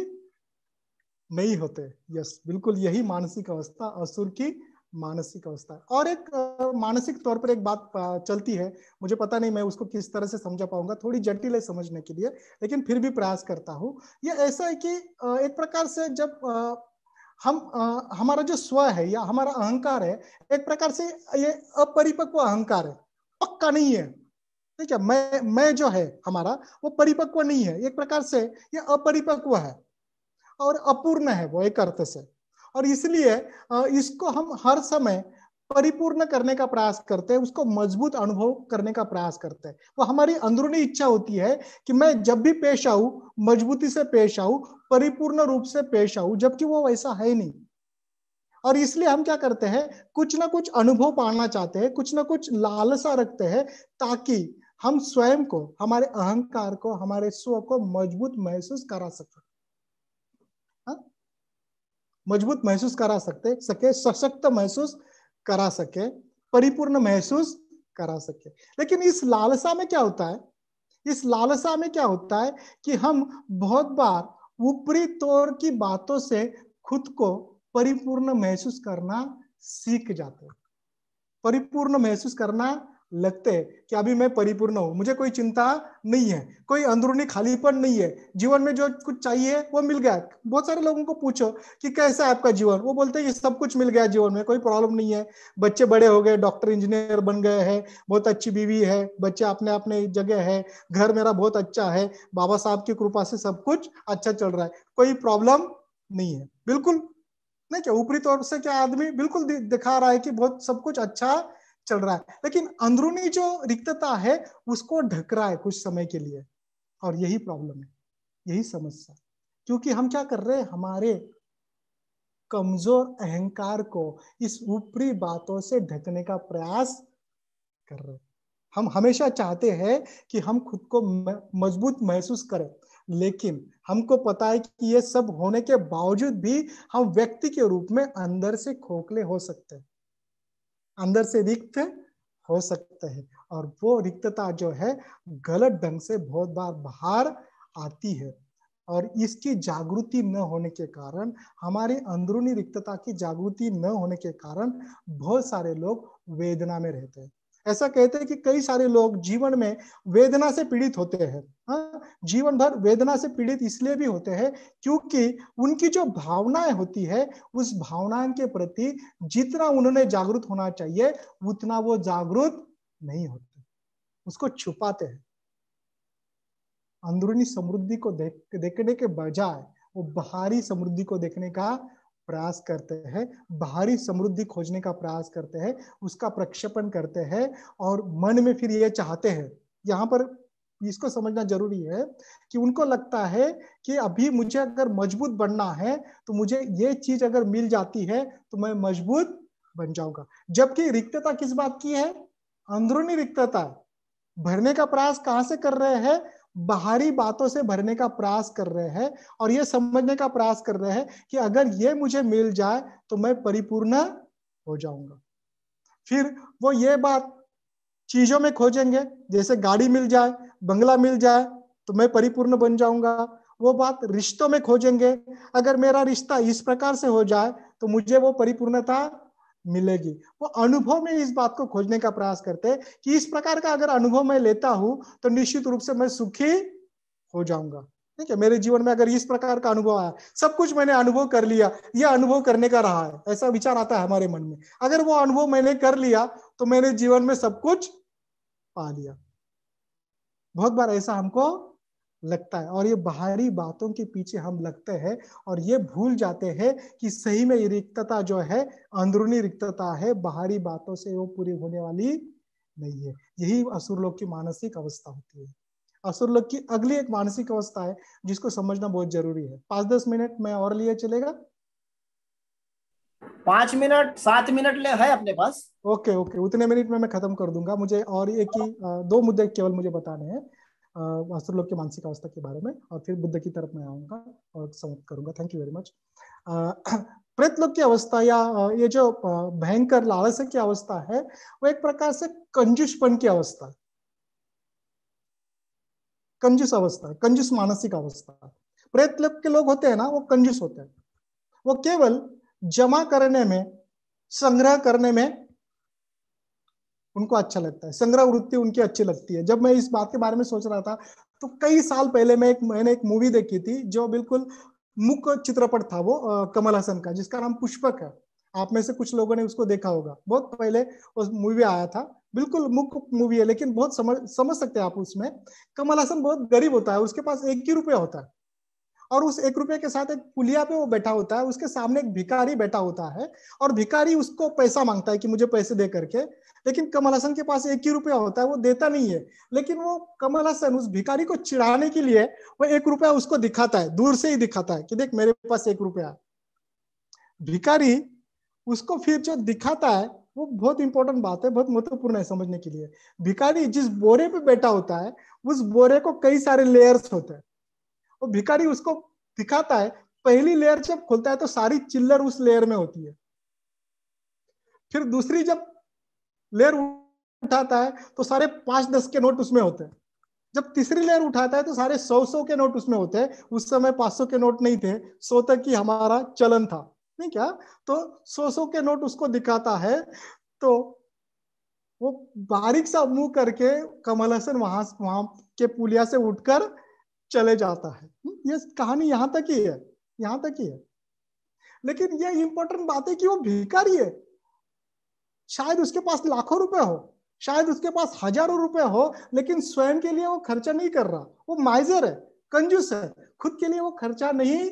नहीं होते यस बिल्कुल यही मानसिक अवस्था असुर की मानसिक अवस्था और एक मानसिक तौर पर एक बात चलती है मुझे पता नहीं मैं उसको किस तरह से समझा पाऊंगा थोड़ी जटिल है समझने के लिए लेकिन फिर भी प्रयास करता हूँ यह ऐसा है कि एक प्रकार से जब हम हमारा जो स्व है या हमारा अहंकार है एक प्रकार से ये अपरिपक्व अहंकार है पक्का नहीं है ठीक है मैं मैं जो है हमारा वो परिपक्व नहीं है एक प्रकार से ये अपरिपक्व है और अपूर्ण है वो एक अर्थ से और इसलिए इसको हम हर समय परिपूर्ण करने का प्रयास करते हैं उसको मजबूत अनुभव करने का प्रयास करते हैं वो तो हमारी अंदरूनी इच्छा होती है कि मैं जब भी पेश आऊं मजबूती से पेश आऊं परिपूर्ण रूप से पेश आऊं जबकि वो वैसा है नहीं और इसलिए हम क्या करते हैं कुछ ना कुछ अनुभव पाना चाहते हैं कुछ ना कुछ लालसा रखते हैं ताकि हम स्वयं को हमारे अहंकार को हमारे स्व को मजबूत महसूस करा सकते हाँ? मजबूत महसूस करा सकते सके सशक्त महसूस करा सके परिपूर्ण महसूस करा सके लेकिन इस लालसा में क्या होता है इस लालसा में क्या होता है कि हम बहुत बार ऊपरी तौर की बातों से खुद को परिपूर्ण महसूस करना सीख जाते हैं परिपूर्ण महसूस करना लगते हैं कि अभी मैं परिपूर्ण हूं मुझे कोई चिंता नहीं है कोई अंदरूनी खालीपन नहीं है जीवन में जो कुछ चाहिए वो मिल गया बहुत सारे लोगों को पूछो कि कैसा है आपका जीवन वो बोलते हैं कि सब कुछ मिल गया जीवन में कोई प्रॉब्लम नहीं है बच्चे बड़े हो गए डॉक्टर इंजीनियर बन गए हैं बहुत अच्छी बीवी है बच्चे अपने अपने जगह है घर मेरा बहुत अच्छा है बाबा साहब की कृपा से सब कुछ अच्छा चल रहा है कोई प्रॉब्लम नहीं है बिल्कुल नहीं क्या ऊपरी तौर से क्या आदमी बिल्कुल दिखा रहा है कि बहुत सब कुछ अच्छा चल रहा है लेकिन अंदरूनी जो रिक्तता है उसको ढक रहा है कुछ समय के लिए और यही प्रॉब्लम है यही समस्या क्योंकि हम क्या कर रहे हैं हमारे कमजोर अहंकार को इस ऊपरी बातों से ढकने का प्रयास कर रहे हम हमेशा चाहते हैं कि हम खुद को मजबूत महसूस करें लेकिन हमको पता है कि ये सब होने के बावजूद भी हम व्यक्ति के रूप में अंदर से खोखले हो सकते हैं अंदर से रिक्त हो सकते हैं और वो रिक्तता जो है गलत ढंग से बहुत बार बाहर आती है और इसकी जागृति न होने के कारण हमारे अंदरूनी रिक्तता की जागृति न होने के कारण बहुत सारे लोग वेदना में रहते हैं ऐसा कहते हैं कि कई सारे लोग जीवन में वेदना से पीड़ित होते हैं हाँ जीवन भर वेदना से पीड़ित इसलिए भी होते हैं क्योंकि उनकी जो भावनाएं होती है उस भावनाएं के प्रति जितना उन्होंने जागरूक होना चाहिए उतना वो जागरूक नहीं होते उसको छुपाते हैं अंदरूनी समृद्धि को देख देखने के बजाय वो बाहरी समृद्धि को देखने का प्रयास करते हैं बाहरी समृद्धि खोजने का प्रयास करते हैं उसका प्रक्षेपण करते हैं और मन में फिर ये चाहते हैं यहाँ पर इसको समझना जरूरी है कि उनको लगता है कि अभी मुझे अगर मजबूत बनना है तो मुझे ये चीज अगर मिल जाती है तो मैं मजबूत बन जाऊंगा जबकि रिक्तता किस बात की है अंदरूनी रिक्तता भरने का प्रयास कहां से कर रहे हैं बाहरी बातों से भरने का प्रयास कर रहे हैं और ये समझने का प्रयास कर रहे हैं कि अगर ये मुझे मिल जाए तो मैं परिपूर्ण हो जाऊंगा फिर वो ये बात चीजों में खोजेंगे जैसे गाड़ी मिल जाए बंगला मिल जाए तो मैं परिपूर्ण बन जाऊंगा वो बात रिश्तों में खोजेंगे अगर मेरा रिश्ता इस प्रकार से हो जाए तो मुझे वो परिपूर्णता मिलेगी वो अनुभव में इस बात को खोजने का प्रयास करते हैं कि इस प्रकार का अगर अनुभव मैं लेता हूं तो निश्चित रूप से मैं सुखी हो जाऊंगा ठीक है मेरे जीवन में अगर इस प्रकार का अनुभव आया सब कुछ मैंने अनुभव कर लिया यह अनुभव करने का रहा है ऐसा विचार आता है हमारे मन में अगर वो अनुभव मैंने कर लिया तो मेरे जीवन में सब कुछ पा लिया बहुत बार ऐसा हमको लगता है और ये बाहरी बातों के पीछे हम लगते हैं और ये भूल जाते हैं कि सही में ये रिक्तता जो है अंदरूनी रिक्तता है बाहरी बातों से वो पूरी होने वाली नहीं है यही असुर लोग की मानसिक अवस्था होती है असुर लोग की अगली एक मानसिक अवस्था है जिसको समझना बहुत जरूरी है पांच दस मिनट में और लिए चलेगा पांच मिनट सात मिनट ले है अपने पास ओके ओके उतने मिनट में मैं खत्म कर दूंगा मुझे और एक ही दो मुद्दे केवल मुझे बताने हैं वास्तव लोग के मानसिक अवस्था के बारे में और फिर बुद्ध की तरफ मैं आऊंगा और समाप्त करूंगा थैंक यू वेरी मच प्रेत लोग की अवस्था या ये जो भयंकर लालसा की अवस्था है वो एक प्रकार से कंजुषपन की अवस्था कंजूस अवस्था कंजूस मानसिक अवस्था प्रेत लोग के लोग होते हैं ना वो कंजूस होते हैं वो केवल जमा करने में संग्रह करने में उनको अच्छा लगता है संग्रह वृत्ति उनकी अच्छी लगती है जब मैं इस बात के बारे में सोच रहा था तो कई साल पहले मैं एक मैंने एक मूवी देखी थी जो बिल्कुल मुख्य चित्रपट था वो कमल हसन का जिसका नाम पुष्पक है आप में से कुछ लोगों ने उसको देखा होगा बहुत पहले उस मूवी आया था बिल्कुल मुख्य मूवी है लेकिन बहुत समझ समझ सकते हैं आप उसमें कमल हसन बहुत गरीब होता है उसके पास एक ही रुपया होता है और उस एक रुपये के साथ एक पुलिया पे वो बैठा होता है उसके सामने एक भिखारी बैठा होता है और भिखारी उसको पैसा मांगता है कि मुझे पैसे दे करके लेकिन कमल हसन के पास एक ही रुपया होता है वो देता नहीं है लेकिन वो कमल हसन उस भिखारी को चिढ़ाने के लिए वो एक रुपया उसको दिखाता है दूर से ही दिखाता है कि देख मेरे पास एक रुपया भिखारी उसको फिर जो दिखाता है वो बहुत इंपॉर्टेंट बात है बहुत महत्वपूर्ण है समझने के लिए भिखारी जिस बोरे पे बैठा होता है उस बोरे को कई सारे लेयर्स होते हैं वो भिखारी उसको दिखाता है पहली लेयर जब खुलता है तो सारी चिल्लर उस लेयर में होती है फिर दूसरी जब लेयर उठाता है तो सारे पांच दस के नोट उसमें होते हैं जब तीसरी लेयर उठाता है तो सारे सौ सौ के नोट उसमें होते हैं उस समय पांच सौ के नोट नहीं थे सौ तक ही हमारा चलन था नहीं क्या तो सौ सौ के नोट उसको दिखाता है तो वो बारीक सा मुंह करके कमल हसन वहां वहां के पुलिया से उठकर चले जाता है हम्म, ये कहानी यहां तक ही है यहाँ तक ही है लेकिन ये इंपॉर्टेंट बात है कि वो भिखारी है शायद उसके पास लाखों रुपए हो शायद उसके पास हजारों रुपए हो लेकिन स्वयं के लिए वो खर्चा नहीं कर रहा वो माइजर है कंजूस है खुद के लिए वो खर्चा नहीं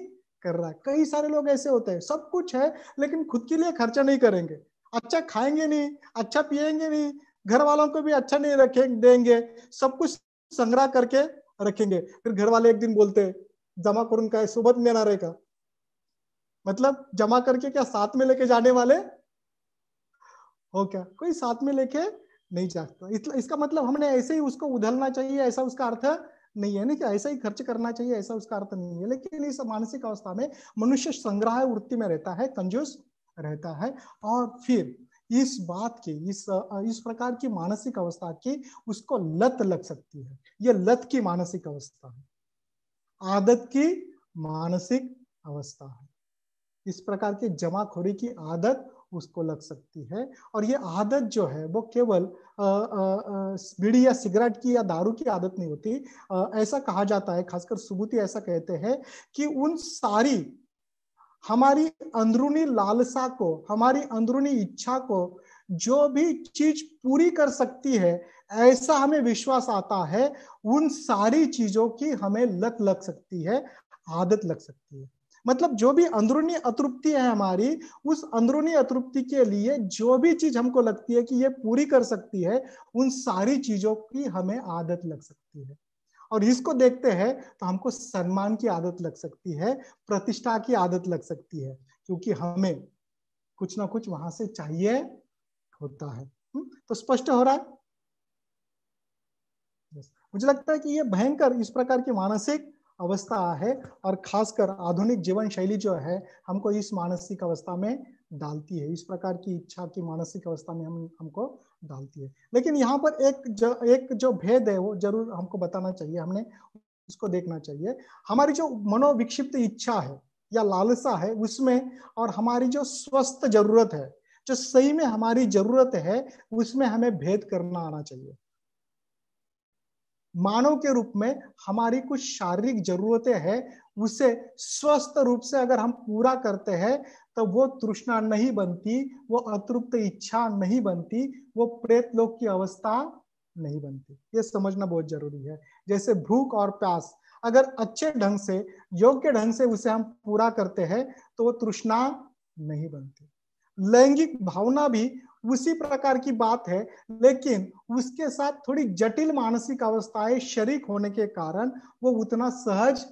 कर रहा है कई सारे लोग ऐसे होते हैं सब कुछ है लेकिन खुद के लिए खर्चा नहीं करेंगे अच्छा खाएंगे नहीं अच्छा पिएंगे नहीं घर वालों को भी अच्छा नहीं रखे देंगे सब कुछ संग्रह करके रखेंगे फिर घर वाले एक दिन बोलते जमा करून काय सुबह नेणार रहेगा मतलब जमा करके क्या साथ में लेके जाने वाले हो क्या कोई साथ में लेके नहीं जाता इस, इसका मतलब हमने ऐसे ही उसको उधलना चाहिए ऐसा उसका अर्थ नहीं है ना कि ऐसा ही खर्च करना चाहिए ऐसा उसका अर्थ नहीं है लेकिन इस मानसिक अवस्था में मनुष्य संग्रह वृत्ति में रहता है कंजूस रहता है और फिर इस बात की इस इस प्रकार की मानसिक अवस्था की उसको लत लग सकती है यह लत की मानसिक अवस्था है आदत की मानसिक अवस्था है इस प्रकार के जमाखोरी की आदत उसको लग सकती है और ये आदत जो है वो केवल बीड़ी या सिगरेट की या दारू की आदत नहीं होती आ, ऐसा कहा जाता है खासकर सुबूती ऐसा कहते हैं कि उन सारी हमारी अंदरूनी लालसा को हमारी अंदरूनी इच्छा को जो भी चीज पूरी कर सकती है ऐसा हमें विश्वास आता है उन सारी चीजों की हमें लत लग सकती है आदत लग सकती है मतलब जो भी अंदरूनी अतृप्ति है हमारी उस अंदरूनी अतृप्ति के लिए जो भी चीज हमको लगती है कि ये पूरी कर सकती है उन सारी चीजों की हमें आदत लग सकती है और इसको देखते हैं तो हमको सम्मान की आदत लग सकती है प्रतिष्ठा की आदत लग सकती है क्योंकि हमें कुछ ना कुछ वहां से चाहिए होता है हम्म, तो स्पष्ट हो रहा है मुझे लगता है कि ये भयंकर इस प्रकार की मानसिक अवस्था है और खासकर आधुनिक जीवन शैली जो है हमको इस मानसिक अवस्था में डालती है इस प्रकार की इच्छा की मानसिक अवस्था में हम हमको डालती है लेकिन यहाँ पर एक जो एक जो भेद है वो जरूर हमको बताना चाहिए हमने उसको देखना चाहिए हमारी जो मनोविक्षिप्त इच्छा है या लालसा है उसमें और हमारी जो स्वस्थ जरूरत है जो सही में हमारी जरूरत है उसमें हमें भेद करना आना चाहिए मानव के रूप में हमारी कुछ शारीरिक जरूरतें हैं उसे स्वस्थ रूप से अगर हम पूरा करते हैं तो वो तृष्णा नहीं बनती वो अतृप्त इच्छा नहीं बनती वो प्रेत लोग की अवस्था नहीं बनती ये समझना बहुत जरूरी है जैसे भूख और प्यास अगर अच्छे ढंग से योग्य ढंग से उसे हम पूरा करते हैं तो वो तृष्णा नहीं बनती लैंगिक भावना भी उसी प्रकार की बात है लेकिन उसके साथ थोड़ी जटिल मानसिक अवस्थाएं शरीक होने के कारण वो उतना सहज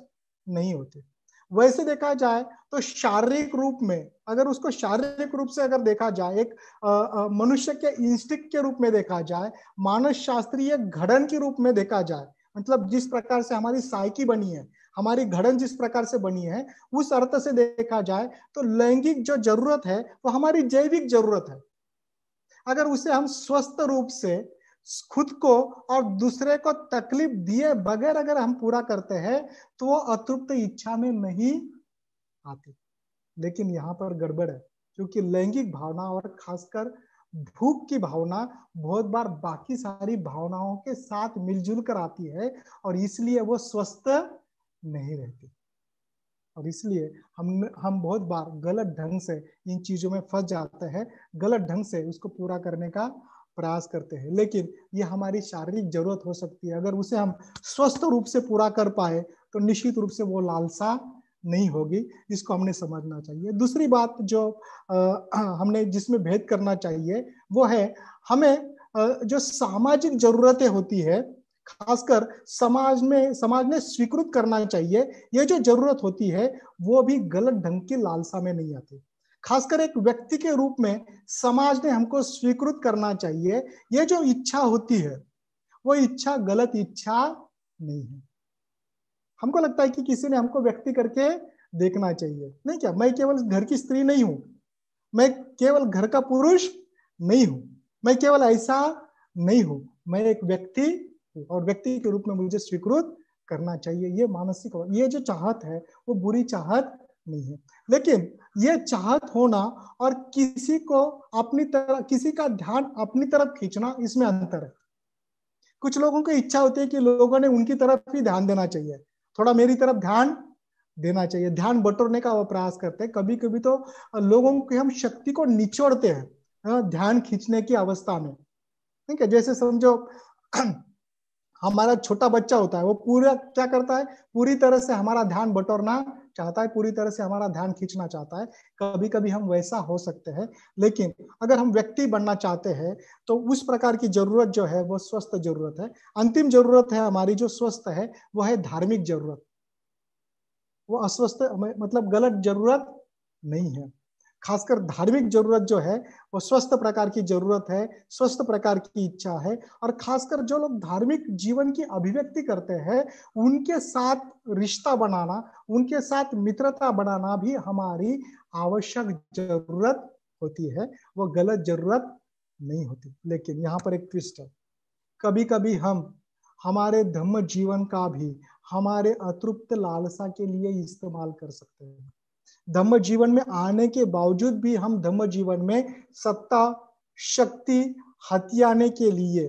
नहीं होती वैसे देखा जाए तो शारीरिक रूप में अगर उसको शारीरिक रूप से अगर देखा जाए एक मनुष्य के इंस्टिक के रूप में देखा जाए मानस शास्त्रीय घड़न के रूप में देखा जाए मतलब जिस प्रकार से हमारी साइकी बनी है हमारी घड़न जिस प्रकार से बनी है उस अर्थ से देखा जाए तो लैंगिक जो जरूरत है वो हमारी जैविक जरूरत है अगर उसे हम स्वस्थ रूप से खुद को और दूसरे को तकलीफ दिए बगैर अगर हम पूरा करते हैं तो वो अतृप्त इच्छा में नहीं आती लेकिन यहाँ पर गड़बड़ है क्योंकि लैंगिक भावना और खासकर भूख की भावना बहुत बार बाकी सारी भावनाओं के साथ मिलजुल कर आती है और इसलिए वो स्वस्थ नहीं रहती और इसलिए हम हम बहुत बार गलत ढंग से इन चीजों में फंस जाते हैं गलत ढंग से उसको पूरा करने का प्रयास करते हैं लेकिन ये हमारी शारीरिक जरूरत हो सकती है अगर उसे हम स्वस्थ रूप से पूरा कर पाए तो निश्चित रूप से वो लालसा नहीं होगी इसको हमने समझना चाहिए दूसरी बात जो आ, [clears throat] हमने जिसमें भेद करना चाहिए वो है हमें आ, जो सामाजिक जरूरतें होती है खासकर समाज में समाज ने स्वीकृत करना चाहिए ये जो जरूरत होती है वो भी गलत ढंग की लालसा में नहीं आती खासकर एक व्यक्ति के रूप में समाज ने हमको स्वीकृत करना चाहिए ये जो इच्छा होती है वो इच्छा गलत इच्छा नहीं है हमको लगता है कि किसी ने हमको व्यक्ति करके देखना चाहिए नहीं क्या मैं केवल घर की स्त्री नहीं हूं मैं केवल घर का पुरुष नहीं हूं मैं केवल ऐसा नहीं हूं मैं एक व्यक्ति और व्यक्ति के रूप में मुझे स्वीकृत करना चाहिए ये मानसिक ये जो चाहत है वो बुरी चाहत नहीं है लेकिन ये चाहत होना और किसी को अपनी तरफ किसी का ध्यान अपनी तरफ खींचना इसमें अंतर है कुछ लोगों की इच्छा होती है कि लोगों ने उनकी तरफ ही ध्यान देना चाहिए थोड़ा मेरी तरफ ध्यान देना चाहिए ध्यान बटोरने का वो प्रयास करते हैं कभी कभी तो लोगों की हम शक्ति को निचोड़ते हैं हाँ, ध्यान खींचने की अवस्था में ठीक है जैसे समझो [clears throat] हमारा छोटा बच्चा होता है वो पूरा क्या करता है पूरी तरह से हमारा ध्यान बटोरना चाहता है पूरी तरह से हमारा ध्यान खींचना चाहता है कभी कभी हम वैसा हो सकते हैं लेकिन अगर हम व्यक्ति बनना चाहते हैं तो उस प्रकार की जरूरत जो है वो स्वस्थ जरूरत है अंतिम जरूरत है हमारी जो स्वस्थ है वो है धार्मिक जरूरत वो अस्वस्थ मतलब गलत जरूरत नहीं है खासकर धार्मिक जरूरत जो है वो स्वस्थ प्रकार की जरूरत है स्वस्थ प्रकार की इच्छा है और खासकर जो लोग धार्मिक जीवन की अभिव्यक्ति करते हैं उनके साथ रिश्ता बनाना उनके साथ मित्रता बनाना भी हमारी आवश्यक जरूरत होती है वो गलत जरूरत नहीं होती लेकिन यहाँ पर एक ट्विस्ट है कभी कभी हम हमारे धम्म जीवन का भी हमारे अतृप्त लालसा के लिए इस्तेमाल कर सकते हैं धम्म जीवन में आने के बावजूद भी हम धम्म जीवन में सत्ता शक्ति हथियाने के लिए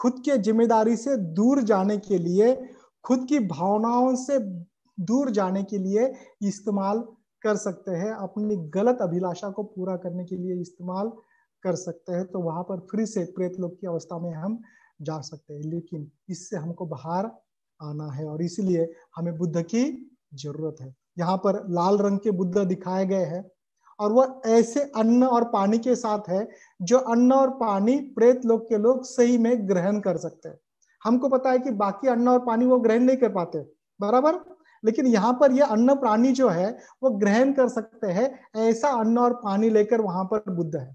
खुद के जिम्मेदारी से दूर जाने के लिए खुद की भावनाओं से दूर जाने के लिए इस्तेमाल कर सकते हैं अपनी गलत अभिलाषा को पूरा करने के लिए इस्तेमाल कर सकते हैं तो वहां पर फिर से प्रेत लोग की अवस्था में हम जा सकते हैं लेकिन इससे हमको बाहर आना है और इसलिए हमें बुद्ध की जरूरत है यहाँ पर लाल रंग के बुद्ध दिखाए गए हैं और वह ऐसे अन्न और पानी के साथ है जो अन्न और पानी प्रेत लोग के लोग सही में ग्रहण कर सकते हैं हमको पता है कि बाकी अन्न और पानी वो ग्रहण नहीं कर पाते बराबर लेकिन यहाँ पर यह अन्न प्राणी जो है वो ग्रहण कर सकते हैं ऐसा अन्न और पानी लेकर वहां पर बुद्ध है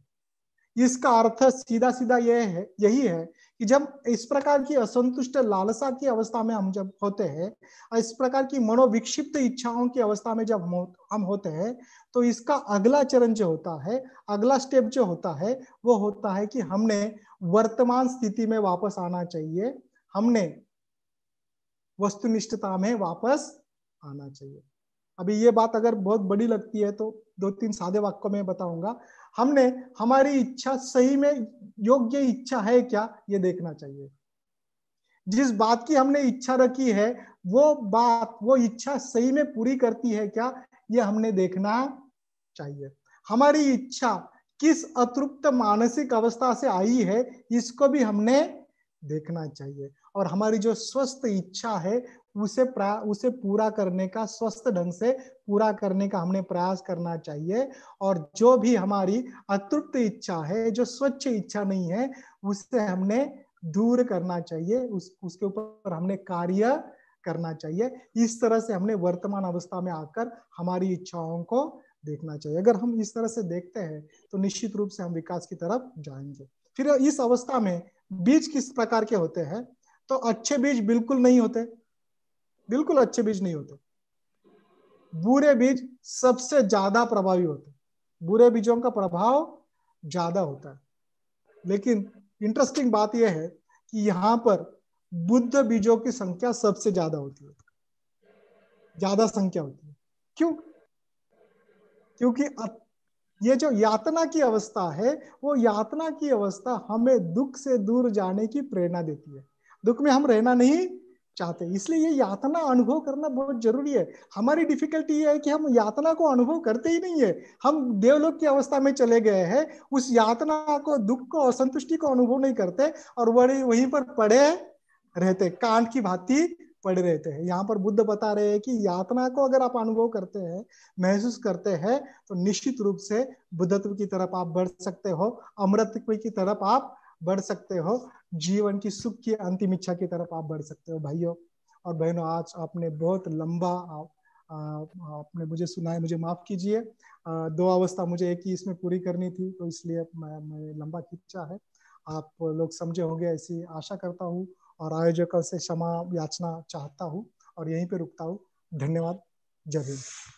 इसका अर्थ सीधा सीधा यह है यही है कि जब इस प्रकार की असंतुष्ट लालसा की अवस्था में हम जब होते हैं और इस प्रकार की मनोविक्षिप्त इच्छाओं की अवस्था में जब हम होते हैं तो इसका अगला चरण जो होता है अगला स्टेप जो होता है वो होता है कि हमने वर्तमान स्थिति में वापस आना चाहिए हमने वस्तुनिष्ठता में वापस आना चाहिए अभी ये बात अगर बहुत बड़ी लगती है तो दो तीन सादे वाक्यों में बताऊंगा हमने हमारी इच्छा सही में योग्य इच्छा है क्या ये देखना चाहिए जिस बात की हमने इच्छा रखी है वो बात वो इच्छा सही में पूरी करती है क्या ये हमने देखना चाहिए हमारी इच्छा किस अतृप्त मानसिक अवस्था से आई है इसको भी हमने देखना चाहिए और हमारी जो स्वस्थ इच्छा है उसे प्रा उसे पूरा करने का स्वस्थ ढंग से पूरा करने का हमने प्रयास करना चाहिए और जो भी हमारी अतृप्त इच्छा है जो स्वच्छ इच्छा नहीं है उससे हमने दूर करना चाहिए उस उसके ऊपर हमने कार्य करना चाहिए इस तरह से हमने वर्तमान अवस्था में आकर हमारी इच्छाओं को देखना चाहिए अगर हम इस तरह से देखते हैं तो निश्चित रूप से हम विकास की तरफ जाएंगे फिर इस अवस्था में बीज किस प्रकार के होते हैं तो अच्छे बीज बिल्कुल नहीं होते बिल्कुल अच्छे बीज नहीं होते बुरे बीज सबसे ज्यादा प्रभावी होते बुरे बीजों का प्रभाव ज्यादा होता है लेकिन इंटरेस्टिंग बात यह है कि यहाँ पर बुद्ध बीजों की संख्या सबसे ज्यादा होती है ज्यादा संख्या होती है क्यों क्योंकि ये जो यातना की अवस्था है वो यातना की अवस्था हमें दुख से दूर जाने की प्रेरणा देती है दुख में हम रहना नहीं चाहते हैं इसलिए ये यातना अनुभव करना बहुत जरूरी है हमारी डिफिकल्टी ये है कि हम यातना को अनुभव करते ही नहीं है हम देवलोक की अवस्था में चले गए हैं उस यातना को दुख को असंतुष्टि को अनुभव नहीं करते और वही वहीं पर पड़े रहते कांड की भांति पड़े रहते हैं यहाँ पर बुद्ध बता रहे हैं कि यातना को अगर आप अनुभव करते हैं महसूस करते हैं तो निश्चित रूप से बुद्धत्व की तरफ आप बढ़ सकते हो अमृतत्व की तरफ आप बढ़ सकते हो जीवन की सुख की अंतिम इच्छा की तरफ आप बढ़ सकते हो भाइयों और बहनों आज आपने बहुत लंबा आपने मुझे सुना है मुझे माफ कीजिए दो अवस्था मुझे एक ही इसमें पूरी करनी थी तो इसलिए मैं, मैं लंबा खींचा है आप लोग समझे होंगे ऐसी आशा करता हूँ और आयोजकों से क्षमा याचना चाहता हूँ और यहीं पे रुकता हूँ धन्यवाद जय हिंद